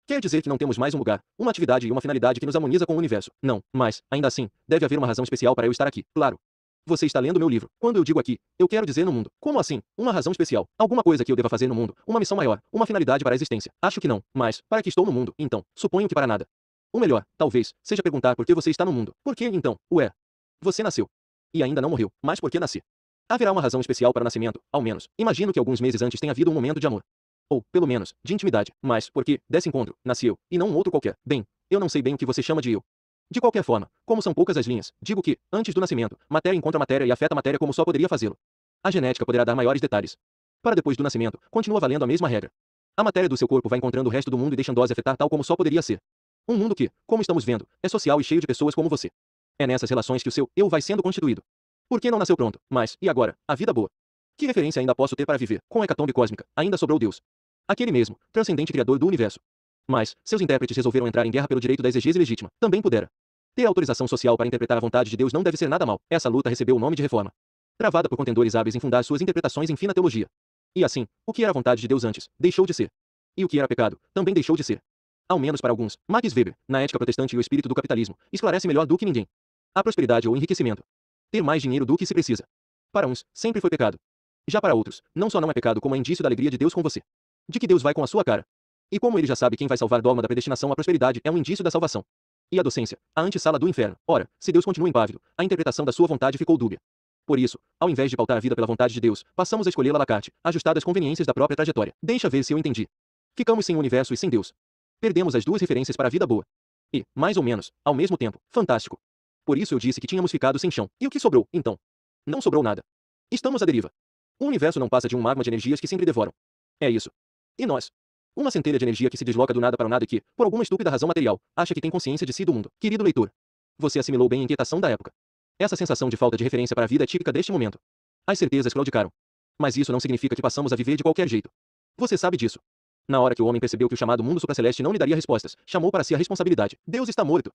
S4: Quer dizer que não temos mais um lugar, uma atividade e uma finalidade que nos harmoniza com o universo. Não, mas, ainda assim, deve haver uma razão especial para eu estar aqui, claro. Você está lendo meu livro. Quando eu digo aqui, eu quero dizer no mundo. Como assim? Uma razão especial. Alguma coisa que eu deva fazer no mundo. Uma missão maior. Uma finalidade para a existência. Acho que não. Mas, para que estou no mundo, então, suponho que para nada. Ou melhor, talvez, seja perguntar por que você está no mundo. Por que, então, o é? Você nasceu. E ainda não morreu, mas por que nasci? Haverá uma razão especial para o nascimento, ao menos. Imagino que alguns meses antes tenha havido um momento de amor. Ou, pelo menos, de intimidade. Mas, por que, desse encontro, nasci eu, e não um outro qualquer. Bem, eu não sei bem o que você chama de eu. De qualquer forma, como são poucas as linhas, digo que, antes do nascimento, matéria encontra matéria e afeta matéria como só poderia fazê-lo. A genética poderá dar maiores detalhes. Para depois do nascimento, continua valendo a mesma regra. A matéria do seu corpo vai encontrando o resto do mundo e deixando-os afetar tal como só poderia ser. Um mundo que, como estamos vendo, é social e cheio de pessoas como você. É nessas relações que o seu eu vai sendo constituído. Por que não nasceu pronto? Mas, e agora? A vida boa. Que referência ainda posso ter para viver? Com a hecatombe cósmica, ainda sobrou Deus. Aquele mesmo, transcendente criador do universo. Mas, seus intérpretes resolveram entrar em guerra pelo direito da exegese legítima. Também pudera. Ter autorização social para interpretar a vontade de Deus não deve ser nada mal. Essa luta recebeu o nome de reforma. Travada por contendores hábeis em fundar suas interpretações em fina teologia. E assim, o que era a vontade de Deus antes, deixou de ser. E o que era pecado, também deixou de ser ao menos para alguns, Max Weber, na Ética Protestante e o Espírito do Capitalismo, esclarece melhor do que ninguém. A prosperidade ou enriquecimento. Ter mais dinheiro do que se precisa. Para uns, sempre foi pecado. Já para outros, não só não é pecado, como é indício da alegria de Deus com você. De que Deus vai com a sua cara. E como ele já sabe quem vai salvar alma da predestinação à prosperidade, é um indício da salvação. E a docência, a antessala do inferno. Ora, se Deus continua impávido, a interpretação da sua vontade ficou dúbia. Por isso, ao invés de pautar a vida pela vontade de Deus, passamos a escolhê-la à la carte, ajustada às conveniências da própria trajetória. Deixa ver se eu entendi. Ficamos sem o universo e sem Deus, Perdemos as duas referências para a vida boa. E, mais ou menos, ao mesmo tempo, fantástico. Por isso eu disse que tínhamos ficado sem chão. E o que sobrou, então? Não sobrou nada. Estamos à deriva. O universo não passa de um magma de energias que sempre devoram. É isso. E nós? Uma centelha de energia que se desloca do nada para o nada e que, por alguma estúpida razão material, acha que tem consciência de si do mundo. Querido leitor, você assimilou bem a inquietação da época. Essa sensação de falta de referência para a vida é típica deste momento. As certezas claudicaram. Mas isso não significa que passamos a viver de qualquer jeito. Você sabe disso. Na hora que o homem percebeu que o chamado mundo supraceleste não lhe daria respostas, chamou para si a responsabilidade. Deus está morto.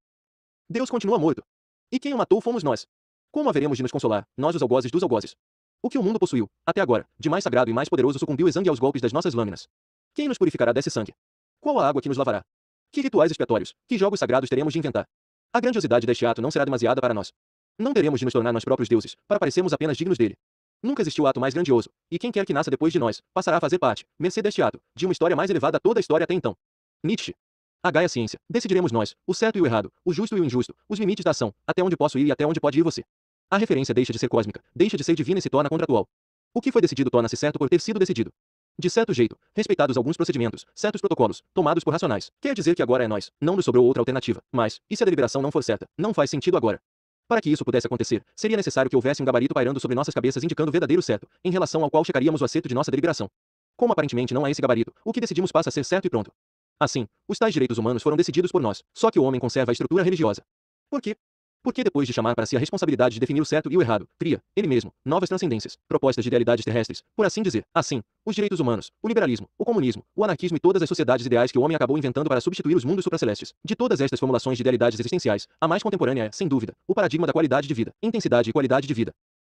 S4: Deus continua morto. E quem o matou fomos nós. Como haveremos de nos consolar, nós os algozes dos algozes? O que o mundo possuiu, até agora, de mais sagrado e mais poderoso sucumbiu exangue aos golpes das nossas lâminas. Quem nos purificará desse sangue? Qual a água que nos lavará? Que rituais expiatórios, que jogos sagrados teremos de inventar? A grandiosidade deste ato não será demasiada para nós. Não teremos de nos tornar nós próprios deuses, para parecermos apenas dignos dele. Nunca existiu ato mais grandioso, e quem quer que nasça depois de nós, passará a fazer parte, mercê deste ato, de uma história mais elevada toda a história até então. Nietzsche. A Gaia ciência. Decidiremos nós, o certo e o errado, o justo e o injusto, os limites da ação, até onde posso ir e até onde pode ir você. A referência deixa de ser cósmica, deixa de ser divina e se torna contratual. O que foi decidido torna-se certo por ter sido decidido. De certo jeito, respeitados alguns procedimentos, certos protocolos, tomados por racionais, quer dizer que agora é nós, não nos sobrou outra alternativa, mas, e se a deliberação não for certa, não faz sentido agora. Para que isso pudesse acontecer, seria necessário que houvesse um gabarito pairando sobre nossas cabeças indicando o verdadeiro certo, em relação ao qual checaríamos o acerto de nossa deliberação. Como aparentemente não há esse gabarito, o que decidimos passa a ser certo e pronto. Assim, os tais direitos humanos foram decididos por nós, só que o homem conserva a estrutura religiosa. Por quê? Porque depois de chamar para si a responsabilidade de definir o certo e o errado, cria, ele mesmo, novas transcendências, propostas de idealidades terrestres, por assim dizer. Assim, os direitos humanos, o liberalismo, o comunismo, o anarquismo e todas as sociedades ideais que o homem acabou inventando para substituir os mundos supracelestes. De todas estas formulações de idealidades existenciais, a mais contemporânea é, sem dúvida, o paradigma da qualidade de vida, intensidade e qualidade de vida.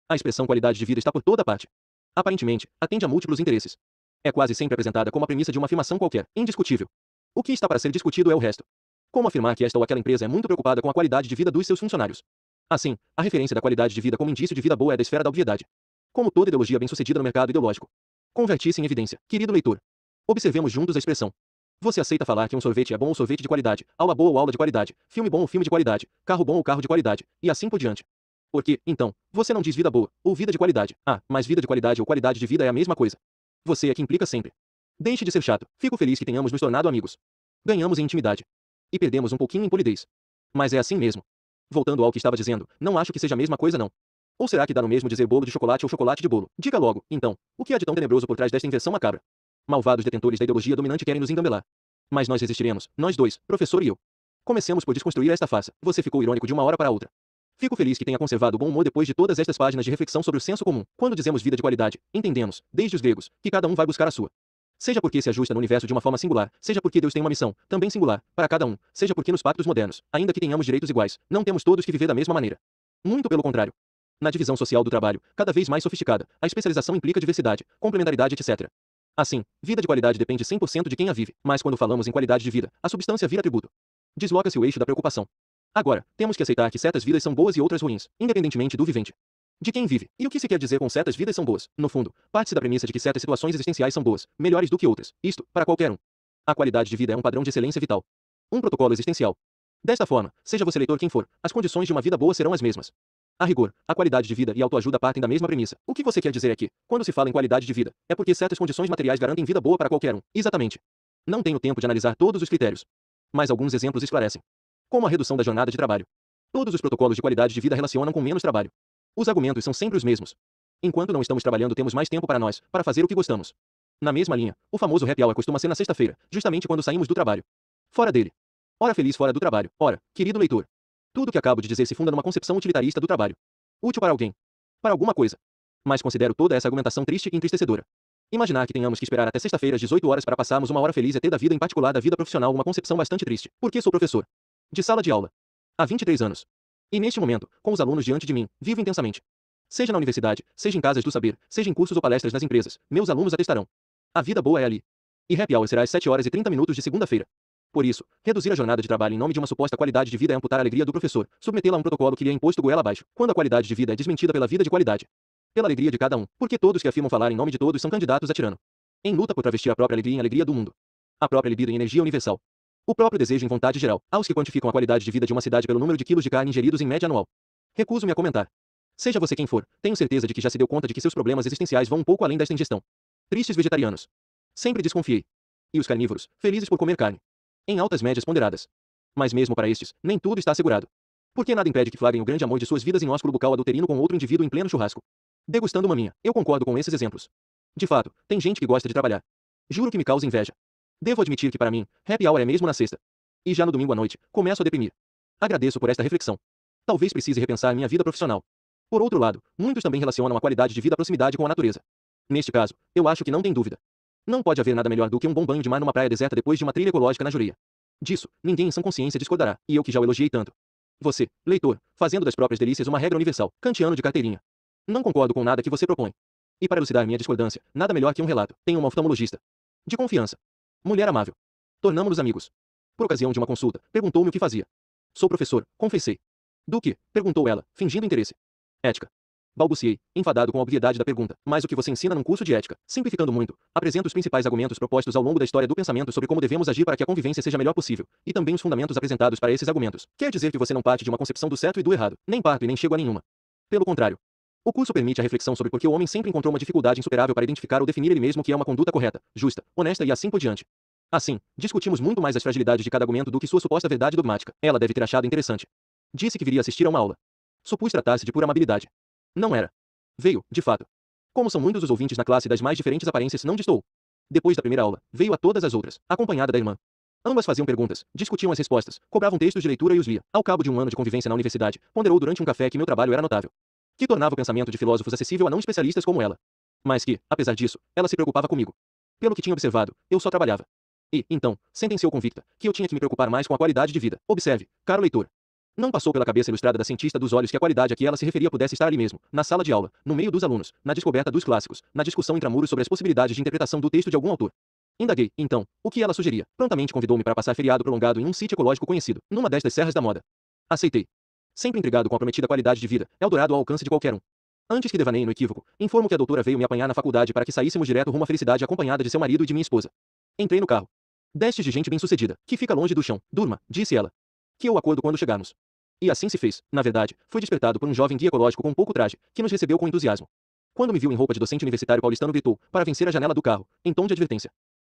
S4: A expressão qualidade de vida está por toda parte. Aparentemente, atende a múltiplos interesses. É quase sempre apresentada como a premissa de uma afirmação qualquer, indiscutível. O que está para ser discutido é o resto. Como afirmar que esta ou aquela empresa é muito preocupada com a qualidade de vida dos seus funcionários? Assim, a referência da qualidade de vida como indício de vida boa é da esfera da obviedade. Como toda ideologia bem-sucedida no mercado ideológico. Convertir-se em evidência, querido leitor. Observemos juntos a expressão. Você aceita falar que um sorvete é bom ou sorvete de qualidade, aula boa ou aula de qualidade, filme bom ou filme de qualidade, carro bom ou carro de qualidade, e assim por diante. Porque, então, você não diz vida boa ou vida de qualidade. Ah, mas vida de qualidade ou qualidade de vida é a mesma coisa. Você é que implica sempre. Deixe de ser chato. Fico feliz que tenhamos nos tornado amigos. Ganhamos em intimidade. E perdemos um pouquinho em polidez. Mas é assim mesmo. Voltando ao que estava dizendo, não acho que seja a mesma coisa não. Ou será que dá no mesmo dizer bolo de chocolate ou chocolate de bolo? Diga logo, então, o que há de tão tenebroso por trás desta invenção macabra? Malvados detentores da ideologia dominante querem nos engambelar. Mas nós resistiremos, nós dois, professor e eu. Comecemos por desconstruir esta face. Você ficou irônico de uma hora para outra. Fico feliz que tenha conservado bom humor depois de todas estas páginas de reflexão sobre o senso comum. Quando dizemos vida de qualidade, entendemos, desde os gregos, que cada um vai buscar a sua. Seja porque se ajusta no universo de uma forma singular, seja porque Deus tem uma missão, também singular, para cada um, seja porque nos pactos modernos, ainda que tenhamos direitos iguais, não temos todos que viver da mesma maneira. Muito pelo contrário. Na divisão social do trabalho, cada vez mais sofisticada, a especialização implica diversidade, complementaridade, etc. Assim, vida de qualidade depende 100% de quem a vive, mas quando falamos em qualidade de vida, a substância vira atributo. Desloca-se o eixo da preocupação. Agora, temos que aceitar que certas vidas são boas e outras ruins, independentemente do vivente de quem vive. E o que se quer dizer com certas vidas são boas? No fundo, parte-se da premissa de que certas situações existenciais são boas, melhores do que outras. Isto, para qualquer um. A qualidade de vida é um padrão de excelência vital. Um protocolo existencial. Desta forma, seja você leitor quem for, as condições de uma vida boa serão as mesmas. A rigor, a qualidade de vida e autoajuda partem da mesma premissa. O que você quer dizer é que, quando se fala em qualidade de vida, é porque certas condições materiais garantem vida boa para qualquer um. Exatamente. Não tenho tempo de analisar todos os critérios, mas alguns exemplos esclarecem. Como a redução da jornada de trabalho. Todos os protocolos de qualidade de vida relacionam com menos trabalho. Os argumentos são sempre os mesmos. Enquanto não estamos trabalhando, temos mais tempo para nós, para fazer o que gostamos. Na mesma linha, o famoso happy hour costuma ser na sexta-feira, justamente quando saímos do trabalho. Fora dele. Hora feliz fora do trabalho. Ora, querido leitor, tudo o que acabo de dizer se funda numa concepção utilitarista do trabalho. Útil para alguém. Para alguma coisa. Mas considero toda essa argumentação triste e entristecedora. Imaginar que tenhamos que esperar até sexta-feira às 18 horas para passarmos uma hora feliz é ter da vida, em particular da vida profissional, uma concepção bastante triste, porque sou professor. De sala de aula. Há 23 anos. E neste momento, com os alunos diante de mim, vivo intensamente. Seja na universidade, seja em casas do saber, seja em cursos ou palestras nas empresas, meus alunos atestarão. A vida boa é ali. E happy hour será às 7 horas e 30 minutos de segunda-feira. Por isso, reduzir a jornada de trabalho em nome de uma suposta qualidade de vida é amputar a alegria do professor, submetê-la a um protocolo que lhe é imposto goela abaixo, quando a qualidade de vida é desmentida pela vida de qualidade. Pela alegria de cada um, porque todos que afirmam falar em nome de todos são candidatos a tirano. Em luta por travestir a própria alegria em alegria do mundo. A própria libido em energia universal. O próprio desejo em vontade geral, aos que quantificam a qualidade de vida de uma cidade pelo número de quilos de carne ingeridos em média anual. Recuso-me a comentar. Seja você quem for, tenho certeza de que já se deu conta de que seus problemas existenciais vão um pouco além desta ingestão. Tristes vegetarianos. Sempre desconfiei. E os carnívoros, felizes por comer carne. Em altas médias ponderadas. Mas mesmo para estes, nem tudo está assegurado. Porque nada impede que flagrem o grande amor de suas vidas em ósculo bucal adulterino com outro indivíduo em pleno churrasco. Degustando uma minha, eu concordo com esses exemplos. De fato, tem gente que gosta de trabalhar. Juro que me causa inveja. Devo admitir que para mim, happy hour é mesmo na sexta. E já no domingo à noite, começo a deprimir. Agradeço por esta reflexão. Talvez precise repensar minha vida profissional. Por outro lado, muitos também relacionam a qualidade de vida à proximidade com a natureza. Neste caso, eu acho que não tem dúvida. Não pode haver nada melhor do que um bom banho de mar numa praia deserta depois de uma trilha ecológica na Jureia. Disso, ninguém em sã consciência discordará, e eu que já o elogiei tanto. Você, leitor, fazendo das próprias delícias uma regra universal, kantiano de carteirinha. Não concordo com nada que você propõe. E para elucidar minha discordância, nada melhor que um relato. Tenho um oftalmologista. De confiança. Mulher amável. Tornamos-nos amigos. Por ocasião de uma consulta, perguntou-me o que fazia. Sou professor, confessei. Do que? perguntou ela, fingindo interesse. Ética. Balbuciei, enfadado com a obviedade da pergunta, mas o que você ensina num curso de ética, simplificando muito, apresenta os principais argumentos propostos ao longo da história do pensamento sobre como devemos agir para que a convivência seja melhor possível, e também os fundamentos apresentados para esses argumentos. Quer dizer que você não parte de uma concepção do certo e do errado, nem parto e nem chego a nenhuma. Pelo contrário, o curso permite a reflexão sobre por que o homem sempre encontrou uma dificuldade insuperável para identificar ou definir ele mesmo que é uma conduta correta, justa, honesta e assim por diante. Assim, discutimos muito mais as fragilidades de cada argumento do que sua suposta verdade dogmática. Ela deve ter achado interessante. Disse que viria assistir a uma aula. Supus tratar-se de pura amabilidade. Não era. Veio, de fato. Como são muitos os ouvintes na classe das mais diferentes aparências, não distou. Depois da primeira aula, veio a todas as outras, acompanhada da irmã. Ambas faziam perguntas, discutiam as respostas, cobravam textos de leitura e os lia. Ao cabo de um ano de convivência na universidade, ponderou durante um café que meu trabalho era notável que tornava o pensamento de filósofos acessível a não especialistas como ela. Mas que, apesar disso, ela se preocupava comigo. Pelo que tinha observado, eu só trabalhava. E, então, sentenciou convicta, que eu tinha que me preocupar mais com a qualidade de vida. Observe, caro leitor. Não passou pela cabeça ilustrada da cientista dos olhos que a qualidade a que ela se referia pudesse estar ali mesmo, na sala de aula, no meio dos alunos, na descoberta dos clássicos, na discussão intramuros sobre as possibilidades de interpretação do texto de algum autor. Indaguei, então, o que ela sugeria. Prontamente convidou-me para passar feriado prolongado em um sítio ecológico conhecido, numa destas serras da moda. Aceitei sempre intrigado com a prometida qualidade de vida, é dourado ao alcance de qualquer um. Antes que devaneie no equívoco, informo que a doutora veio me apanhar na faculdade para que saíssemos direto rumo à felicidade acompanhada de seu marido e de minha esposa. Entrei no carro. Destes de gente bem-sucedida, que fica longe do chão. Durma, disse ela. Que eu acordo quando chegarmos. E assim se fez. Na verdade, fui despertado por um jovem guia ecológico com pouco traje, que nos recebeu com entusiasmo. Quando me viu em roupa de docente universitário paulistano, gritou, para vencer a janela do carro, em tom de advertência.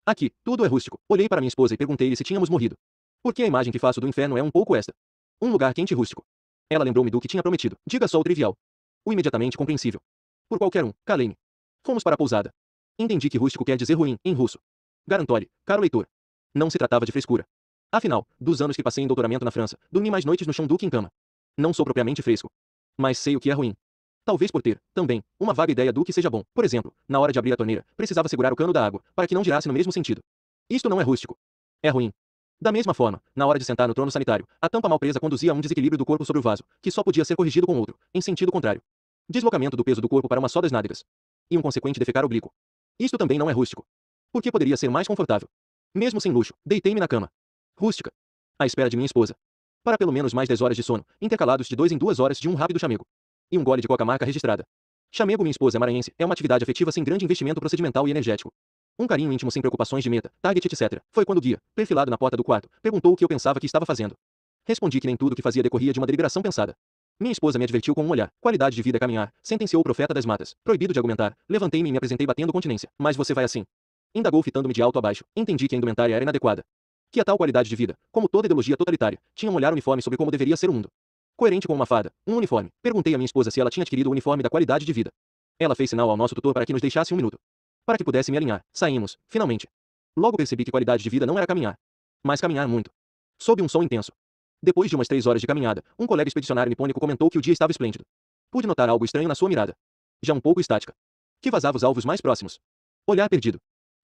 S4: Aqui, tudo é rústico. Olhei para minha esposa e perguntei-lhe se tínhamos morrido. Porque a imagem que faço do inferno é um pouco esta. Um lugar quente e rústico. Ela lembrou-me do que tinha prometido. Diga só o trivial. O imediatamente compreensível. Por qualquer um, calei-me. Fomos para a pousada. Entendi que rústico quer dizer ruim, em russo. Garantole, caro leitor. Não se tratava de frescura. Afinal, dos anos que passei em doutoramento na França, dormi mais noites no chão do que em cama. Não sou propriamente fresco. Mas sei o que é ruim. Talvez por ter, também, uma vaga ideia do que seja bom. Por exemplo, na hora de abrir a torneira, precisava segurar o cano da água, para que não girasse no mesmo sentido. Isto não é rústico. É ruim. Da mesma forma, na hora de sentar no trono sanitário, a tampa mal presa conduzia a um desequilíbrio do corpo sobre o vaso, que só podia ser corrigido com outro, em sentido contrário. Deslocamento do peso do corpo para uma só das nádegas. E um consequente defecar oblíquo. Isto também não é rústico. Porque poderia ser mais confortável. Mesmo sem luxo, deitei-me na cama. Rústica. À espera de minha esposa. Para pelo menos mais 10 horas de sono, intercalados de 2 em duas horas de um rápido chamego. E um gole de coca marca registrada. Chamego minha esposa maranhense é uma atividade afetiva sem grande investimento procedimental e energético. Um carinho íntimo sem preocupações de meta, target, etc. Foi quando o guia, perfilado na porta do quarto, perguntou o que eu pensava que estava fazendo. Respondi que nem tudo que fazia decorria de uma deliberação pensada. Minha esposa me advertiu com um olhar. Qualidade de vida é caminhar, sentenciou o profeta das matas. Proibido de argumentar. Levantei-me e me apresentei batendo continência. Mas você vai assim. Indagou fitando-me de alto a baixo. Entendi que a indumentária era inadequada. Que a tal qualidade de vida, como toda ideologia totalitária, tinha um olhar uniforme sobre como deveria ser o mundo. Coerente com uma fada, um uniforme. Perguntei à minha esposa se ela tinha adquirido o uniforme da qualidade de vida. Ela fez sinal ao nosso tutor para que nos deixasse um minuto. Para que pudesse me alinhar, saímos, finalmente. Logo percebi que qualidade de vida não era caminhar, mas caminhar muito. Sob um som intenso. Depois de umas três horas de caminhada, um colega expedicionário nipônico comentou que o dia estava esplêndido. Pude notar algo estranho na sua mirada. Já um pouco estática. Que vazava os alvos mais próximos. Olhar perdido.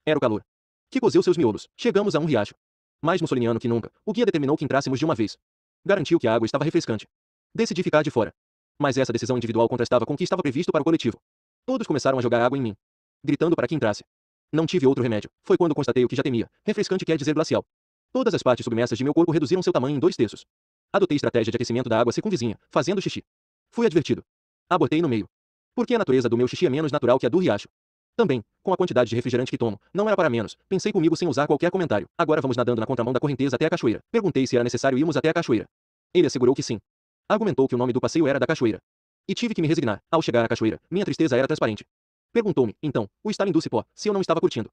S4: Era o calor. Que cozeu seus miolos. Chegamos a um riacho. Mais mussoliniano que nunca, o guia determinou que entrássemos de uma vez. Garantiu que a água estava refrescante. Decidi ficar de fora. Mas essa decisão individual contrastava com o que estava previsto para o coletivo. Todos começaram a jogar água em mim gritando para que entrasse. Não tive outro remédio. Foi quando constatei o que já temia. Refrescante quer dizer glacial. Todas as partes submersas de meu corpo reduziram seu tamanho em dois terços. Adotei estratégia de aquecimento da água circunvizinha, fazendo xixi. Fui advertido. Abortei no meio. Porque a natureza do meu xixi é menos natural que a do riacho. Também, com a quantidade de refrigerante que tomo, não era para menos. Pensei comigo sem usar qualquer comentário. Agora vamos nadando na contramão da correnteza até a cachoeira. Perguntei se era necessário irmos até a cachoeira. Ele assegurou que sim. Argumentou que o nome do passeio era da cachoeira. E tive que me resignar. Ao chegar à cachoeira, minha tristeza era transparente. Perguntou-me, então, o estar em dulcipó, se eu não estava curtindo.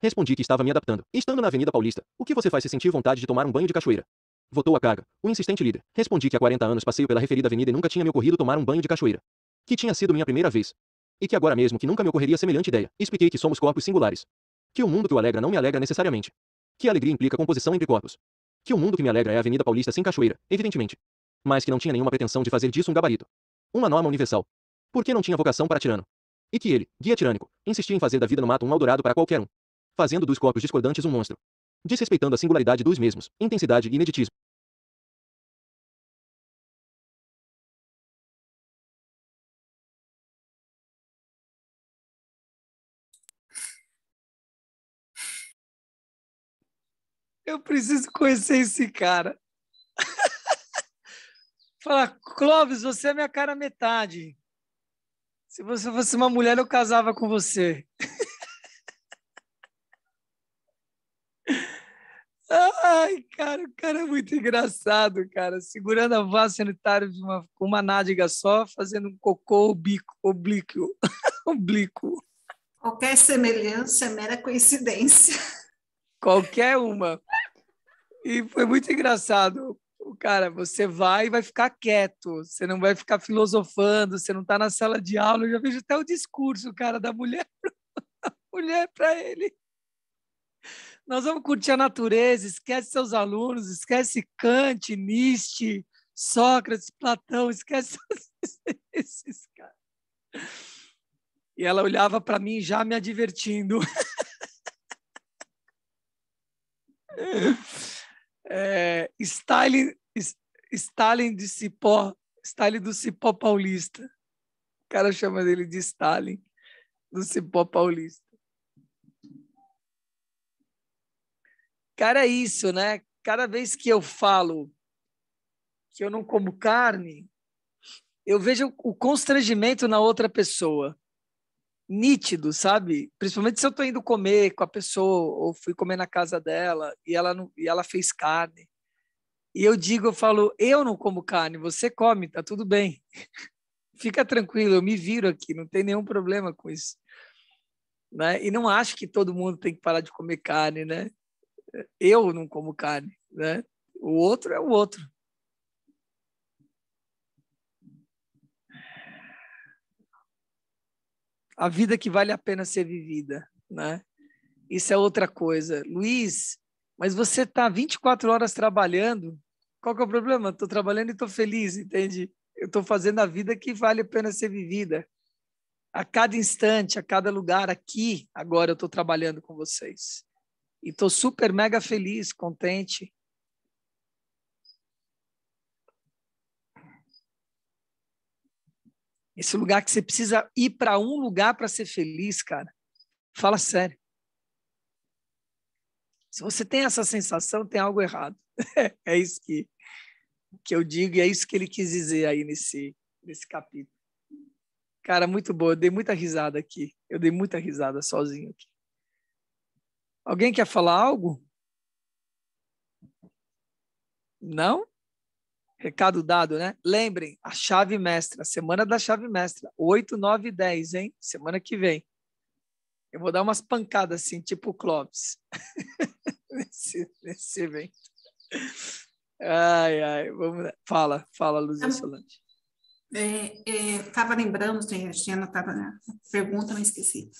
S4: Respondi que estava me adaptando. Estando na Avenida Paulista, o que você faz se sentir vontade de tomar um banho de cachoeira? Votou a carga, o insistente líder. Respondi que há 40 anos passeio pela referida avenida e nunca tinha me ocorrido tomar um banho de cachoeira. Que tinha sido minha primeira vez. E que agora mesmo que nunca me ocorreria semelhante ideia. Expliquei que somos corpos singulares. Que o mundo que o alegra não me alegra necessariamente. Que alegria implica composição entre corpos. Que o mundo que me alegra é a Avenida Paulista sem cachoeira, evidentemente. Mas que não tinha nenhuma pretensão de fazer disso um gabarito. Uma norma universal. Porque não tinha vocação para tirano. E que ele, guia tirânico, insistia em fazer da vida no mato um aldorado para qualquer um, fazendo dos corpos discordantes um monstro, desrespeitando a singularidade dos mesmos, intensidade e ineditismo.
S3: Eu preciso conhecer esse cara. *laughs*
S1: Fala, Clóvis, você é minha cara metade. Se você fosse uma mulher, eu casava com você. Ai, cara, o cara é muito engraçado, cara. Segurando a vara sanitária de uma, com uma nádega só, fazendo um cocô oblíquo. *laughs* oblíquo.
S2: Qualquer semelhança é mera coincidência.
S1: Qualquer uma. E foi muito engraçado cara, você vai e vai ficar quieto, você não vai ficar filosofando, você não está na sala de aula. Eu já vejo até o discurso, cara, da mulher *laughs* para mulher ele. Nós vamos curtir a natureza, esquece seus alunos, esquece Kant, Nietzsche, Sócrates, Platão, esquece *laughs* esses caras. E ela olhava para mim já me advertindo. *laughs* é, Stalin, Stalin de Cipó, Stalin do Cipó Paulista. O cara chama dele de Stalin do Cipó Paulista. Cara, é isso, né? Cada vez que eu falo que eu não como carne, eu vejo o constrangimento na outra pessoa nítido, sabe? Principalmente se eu tô indo comer com a pessoa ou fui comer na casa dela e ela não, e ela fez carne. E eu digo, eu falo, eu não como carne, você come, tá tudo bem. *laughs* Fica tranquilo, eu me viro aqui, não tem nenhum problema com isso. Né? E não acho que todo mundo tem que parar de comer carne, né? Eu não como carne, né? O outro é o outro. a vida que vale a pena ser vivida, né? Isso é outra coisa. Luiz, mas você está 24 horas trabalhando, qual que é o problema? Estou trabalhando e estou feliz, entende? Eu estou fazendo a vida que vale a pena ser vivida. A cada instante, a cada lugar, aqui, agora eu estou trabalhando com vocês. E estou super, mega feliz, contente. Esse lugar que você precisa ir para um lugar para ser feliz, cara. Fala sério. Se você tem essa sensação, tem algo errado. *laughs* é isso que, que eu digo e é isso que ele quis dizer aí nesse, nesse capítulo. Cara, muito bom. Eu dei muita risada aqui. Eu dei muita risada sozinho aqui. Alguém quer falar algo? Não? Recado dado, né? Lembrem, a chave mestra, a semana da chave mestra, 8, 9 e 10, hein? Semana que vem. Eu vou dar umas pancadas assim, tipo Clóvis, *laughs* nesse, nesse evento. Ai, ai, vamos lá. Fala, fala, Luzia tá
S2: Solange. Estava é, é, lembrando, né, a Gina estava na pergunta, não esqueci.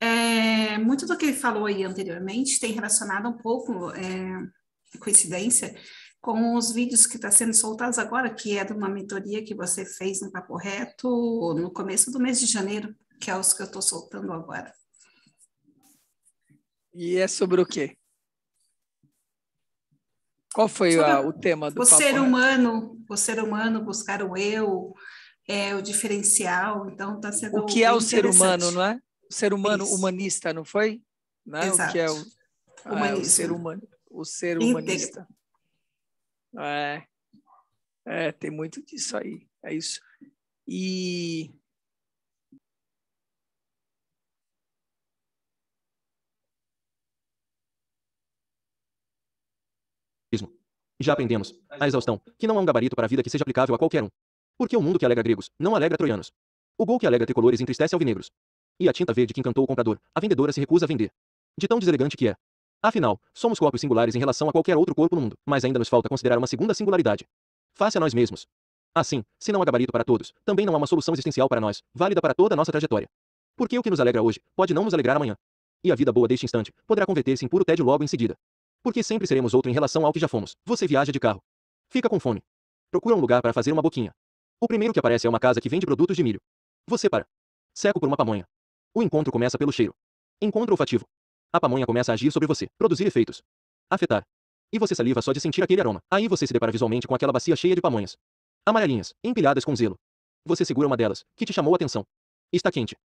S2: É, muito do que ele falou aí anteriormente tem relacionado um pouco, é, coincidência, com os vídeos que estão tá sendo soltados agora, que é de uma mentoria que você fez no Papo Reto no começo do mês de janeiro, que é os que eu estou soltando agora.
S1: E é sobre o quê? Qual foi a, o tema do o ser reto?
S2: humano, o ser humano buscar o eu, é, o diferencial, então está sendo O que é o ser humano, não é?
S1: O ser humano Isso. humanista, não foi? Não é? Exato. O que é o, ah, é o ser humano, o ser humanista. É, é, tem muito disso aí. É isso. E.
S4: Já aprendemos, a exaustão, que não é um gabarito para a vida que seja aplicável a qualquer um. Porque o mundo que alega gregos não alegra troianos. O gol que alega tricolores entristece alvinegros. E a tinta verde que encantou o comprador, a vendedora se recusa a vender. De tão deselegante que é, Afinal, somos corpos singulares em relação a qualquer outro corpo no mundo, mas ainda nos falta considerar uma segunda singularidade. Face a nós mesmos. Assim, se não há gabarito para todos, também não há uma solução existencial para nós, válida para toda a nossa trajetória. Porque o que nos alegra hoje pode não nos alegrar amanhã. E a vida boa deste instante poderá converter-se em puro tédio logo em seguida. Porque sempre seremos outro em relação ao que já fomos. Você viaja de carro. Fica com fome. Procura um lugar para fazer uma boquinha. O primeiro que aparece é uma casa que vende produtos de milho. Você para. Seco por uma pamonha. O encontro começa pelo cheiro. Encontro olfativo. A pamonha começa a agir sobre você, produzir efeitos. Afetar. E você saliva só de sentir aquele aroma. Aí você se depara visualmente com aquela bacia cheia de pamonhas. Amarelinhas, empilhadas com zelo. Você segura uma delas, que te chamou a atenção. Está quente.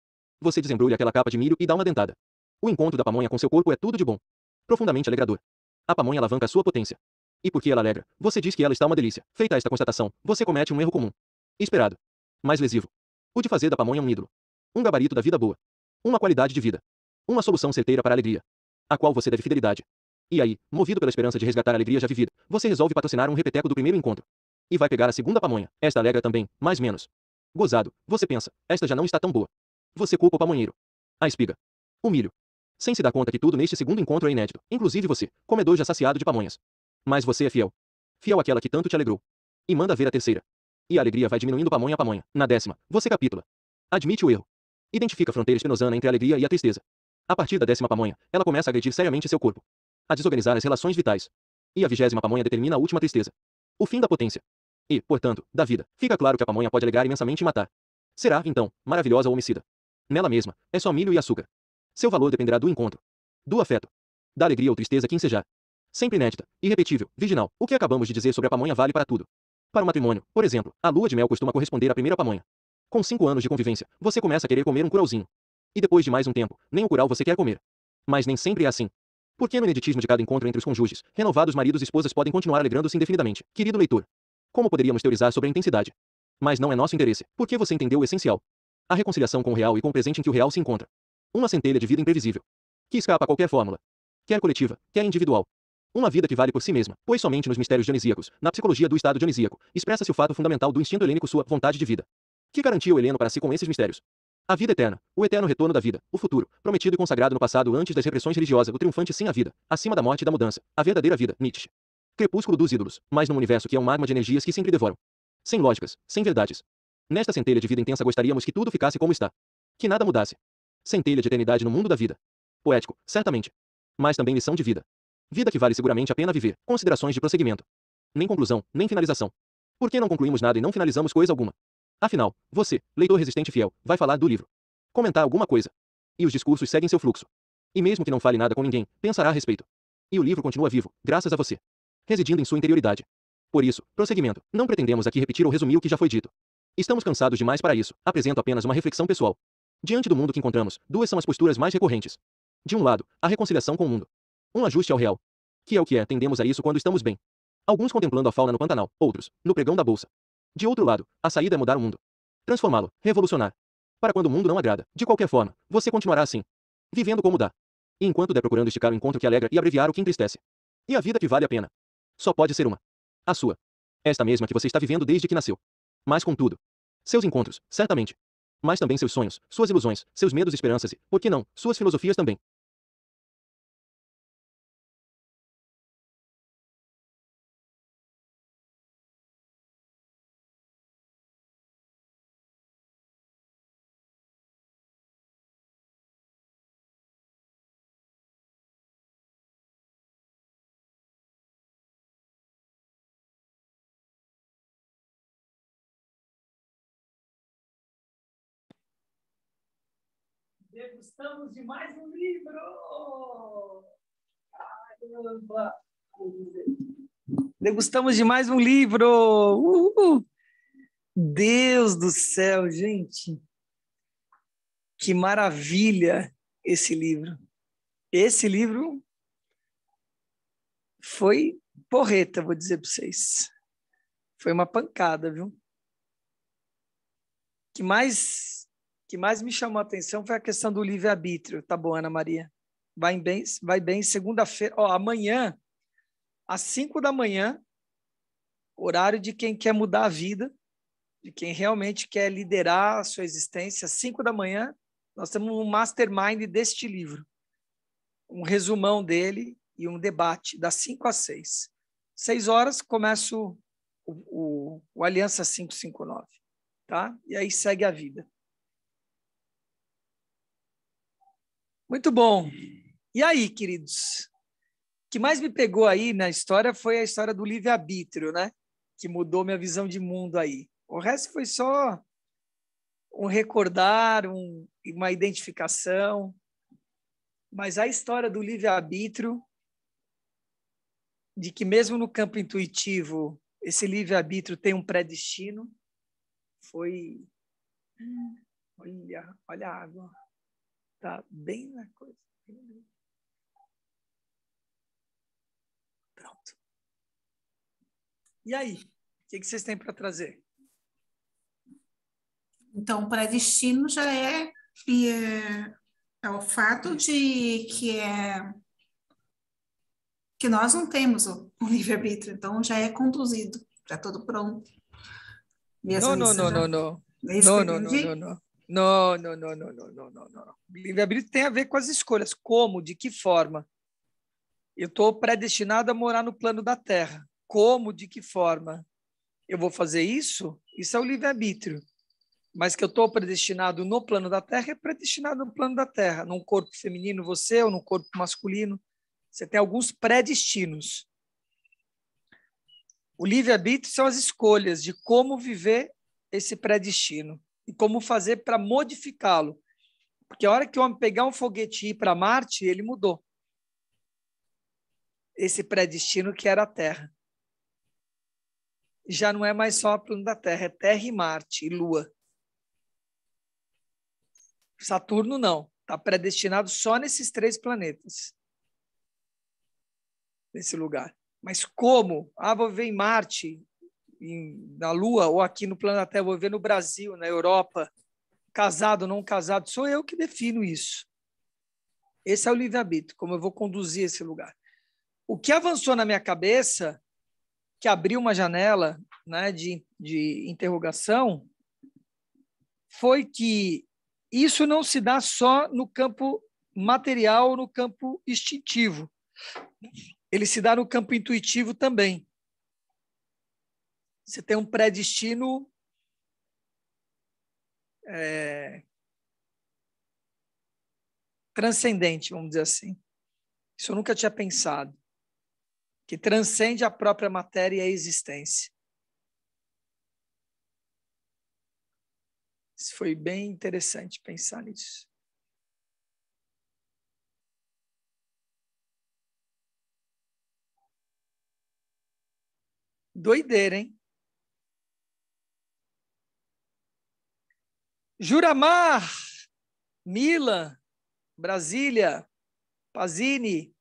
S4: Você desembrulha aquela capa de milho e dá uma dentada. O encontro da pamonha com seu corpo é tudo de bom. Profundamente alegrador. A pamonha alavanca sua potência. E porque ela alegra, você diz que ela está uma delícia. Feita esta constatação, você comete um erro comum. Esperado. Mais lesivo. O de fazer da pamonha um ídolo. Um gabarito da vida boa. Uma qualidade de vida. Uma solução certeira para a alegria, a qual você deve fidelidade. E aí, movido pela esperança de resgatar a alegria já vivida, você resolve patrocinar um repeteco do primeiro encontro. E vai pegar a segunda pamonha. Esta alegra também, mais menos. Gozado, você pensa, esta já não está tão boa. Você culpa o pamonheiro. A espiga. O milho. Sem se dar conta que tudo neste segundo encontro é inédito, inclusive você, comedor já saciado de pamonhas. Mas você é fiel. Fiel àquela que tanto te alegrou. E manda ver a terceira. E a alegria vai diminuindo pamonha a pamonha. Na décima, você capitula. Admite o erro. Identifica a fronteira espinosana entre a alegria e a tristeza. A partir da décima pamonha, ela começa a agredir seriamente seu corpo, a desorganizar as relações vitais. E a vigésima pamonha determina a última tristeza, o fim da potência. E, portanto, da vida. Fica claro que a pamonha pode alegar imensamente e matar. Será, então, maravilhosa ou homicida. Nela mesma, é só milho e açúcar. Seu valor dependerá do encontro, do afeto, da alegria ou tristeza que ensejar. Sempre inédita, irrepetível, virginal. O que acabamos de dizer sobre a pamonha vale para tudo. Para o matrimônio, por exemplo, a lua de mel costuma corresponder à primeira pamonha. Com cinco anos de convivência, você começa a querer comer um curauzinho. E depois de mais um tempo, nem o curau você quer comer. Mas nem sempre é assim. por que no ineditismo de cada encontro entre os cônjuges, renovados maridos e esposas podem continuar alegrando-se indefinidamente, querido leitor. Como poderíamos teorizar sobre a intensidade? Mas não é nosso interesse, porque você entendeu o essencial. A reconciliação com o real e com o presente em que o real se encontra. Uma centelha de vida imprevisível. Que escapa a qualquer fórmula. Quer coletiva, quer individual. Uma vida que vale por si mesma, pois somente nos mistérios dionisíacos, na psicologia do estado dionisíaco, expressa-se o fato fundamental do instinto helênico sua vontade de vida. Que garantia o heleno para si com esses mistérios? A vida eterna, o eterno retorno da vida, o futuro, prometido e consagrado no passado antes das repressões religiosas, o triunfante sim a vida, acima da morte e da mudança, a verdadeira vida, Nietzsche. Crepúsculo dos ídolos, mas num universo que é um magma de energias que sempre devoram. Sem lógicas, sem verdades. Nesta centelha de vida intensa gostaríamos que tudo ficasse como está. Que nada mudasse. Centelha de eternidade no mundo da vida. Poético, certamente. Mas também lição de vida. Vida que vale seguramente a pena viver. Considerações de prosseguimento. Nem conclusão, nem finalização. Por que não concluímos nada e não finalizamos coisa alguma? Afinal, você, leitor resistente fiel, vai falar do livro. Comentar alguma coisa. E os discursos seguem seu fluxo. E mesmo que não fale nada com ninguém, pensará a respeito. E o livro continua vivo, graças a você. Residindo em sua interioridade. Por isso, prosseguimento, não pretendemos aqui repetir ou resumir o que já foi dito. Estamos cansados demais para isso, apresento apenas uma reflexão pessoal. Diante do mundo que encontramos, duas são as posturas mais recorrentes. De um lado, a reconciliação com o mundo. Um ajuste ao real. Que é o que é, tendemos a isso quando estamos bem. Alguns contemplando a fauna no Pantanal, outros, no pregão da bolsa. De outro lado, a saída é mudar o mundo. Transformá-lo, revolucionar. Para quando o mundo não agrada, de qualquer forma, você continuará assim. Vivendo como dá. E enquanto der procurando esticar o encontro que alegra e abreviar o que entristece. E a vida que vale a pena. Só pode ser uma. A sua. Esta mesma que você está vivendo desde que nasceu. Mas contudo. Seus encontros, certamente. Mas também seus sonhos, suas ilusões, seus medos e esperanças
S3: e, por que não, suas filosofias também. degustamos de mais um livro! Caramba!
S1: Degustamos de mais um livro! Uhul. Deus do céu, gente! Que maravilha esse livro! Esse livro foi porreta, vou dizer para vocês. Foi uma pancada, viu? que mais que mais me chamou a atenção foi a questão do livre-arbítrio, tá bom, Ana Maria? Vai bem, vai bem. Segunda-feira, amanhã, às 5 da manhã, horário de quem quer mudar a vida, de quem realmente quer liderar a sua existência, às 5 da manhã, nós temos um mastermind deste livro, um resumão dele e um debate, das 5 às 6. 6 horas, começo o, o, o Aliança 559, tá? E aí segue a vida. Muito bom. E aí, queridos? O que mais me pegou aí na história foi a história do livre-arbítrio, né? Que mudou minha visão de mundo aí. O resto foi só um recordar, um, uma identificação. Mas a história do livre-arbítrio, de que mesmo no campo intuitivo, esse livre-arbítrio tem um predestino, foi. Olha, olha a água. Está bem na coisa. Pronto. E aí? O que, que vocês têm para trazer?
S2: Então, para destino já é, é, é o fato de que é que nós não temos o, o livre-arbítrio, então já é conduzido, já é todo pronto.
S1: Não, não, não, não, não. É não, não, não, não, não. Não, não, não, não, não, não, não, não. Livre-arbítrio tem a ver com as escolhas. Como, de que forma? Eu estou predestinado a morar no plano da Terra. Como, de que forma? Eu vou fazer isso? Isso é o livre-arbítrio. Mas que eu estou predestinado no plano da Terra, é predestinado no plano da Terra. Num corpo feminino, você, ou num corpo masculino. Você tem alguns predestinos. O livre-arbítrio são as escolhas de como viver esse predestino e como fazer para modificá-lo. Porque a hora que o homem pegar um foguete e ir para Marte, ele mudou. Esse predestino que era a Terra. Já não é mais só a planeta Terra, é Terra e Marte e Lua. Saturno não, está predestinado só nesses três planetas. Nesse lugar. Mas como? Ah, vou ver em Marte em, na Lua ou aqui no planeta Terra, vou viver no Brasil, na Europa, casado, não casado, sou eu que defino isso. Esse é o livre-arbítrio, como eu vou conduzir esse lugar. O que avançou na minha cabeça, que abriu uma janela né, de, de interrogação, foi que isso não se dá só no campo material, no campo instintivo. Ele se dá no campo intuitivo também você tem um predestino é, transcendente, vamos dizer assim. Isso eu nunca tinha pensado. Que transcende a própria matéria e a existência. Isso foi bem interessante pensar nisso. Doideira, hein? Juramar, Milan, Brasília, Pazini,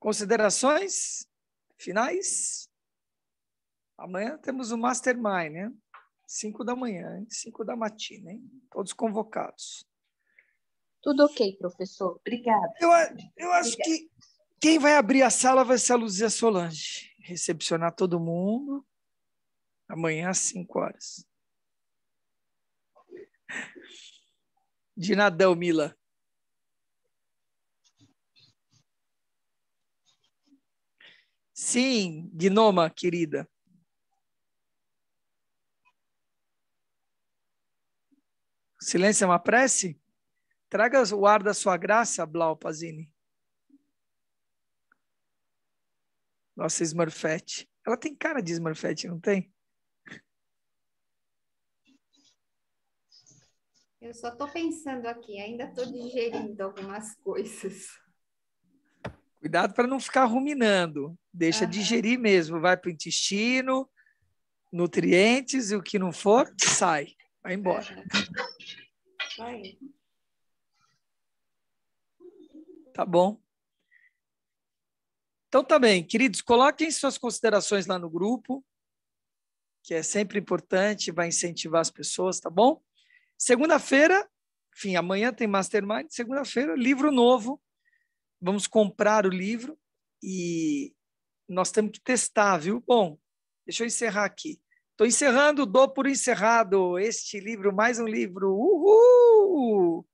S1: considerações finais? Amanhã temos o um Mastermind, né? 5 da manhã, cinco 5 da matina, hein? Todos convocados. Tudo
S2: ok, professor. Obrigada. Eu,
S1: eu acho Obrigada. que quem vai abrir a sala vai ser a Luzia Solange. Recepcionar todo mundo amanhã às 5 horas. De nadão, Mila. Sim, Gnoma, querida. Silêncio é uma prece? Traga o ar da sua graça, Blau Pazini. Nossa Smurfette. Ela tem cara de Smurfette, não tem?
S2: Eu só estou pensando aqui, ainda estou digerindo algumas coisas.
S1: Cuidado para não ficar ruminando. Deixa uhum. digerir mesmo. Vai para o intestino, nutrientes e o que não for, sai. Vai embora. Vai. Tá bom. Então tá bem, queridos, coloquem suas considerações lá no grupo, que é sempre importante, vai incentivar as pessoas, tá bom? Segunda-feira, enfim, amanhã tem Mastermind. Segunda-feira, livro novo. Vamos comprar o livro e nós temos que testar, viu? Bom, deixa eu encerrar aqui. Estou encerrando, dou por encerrado este livro, mais um livro. Uhul!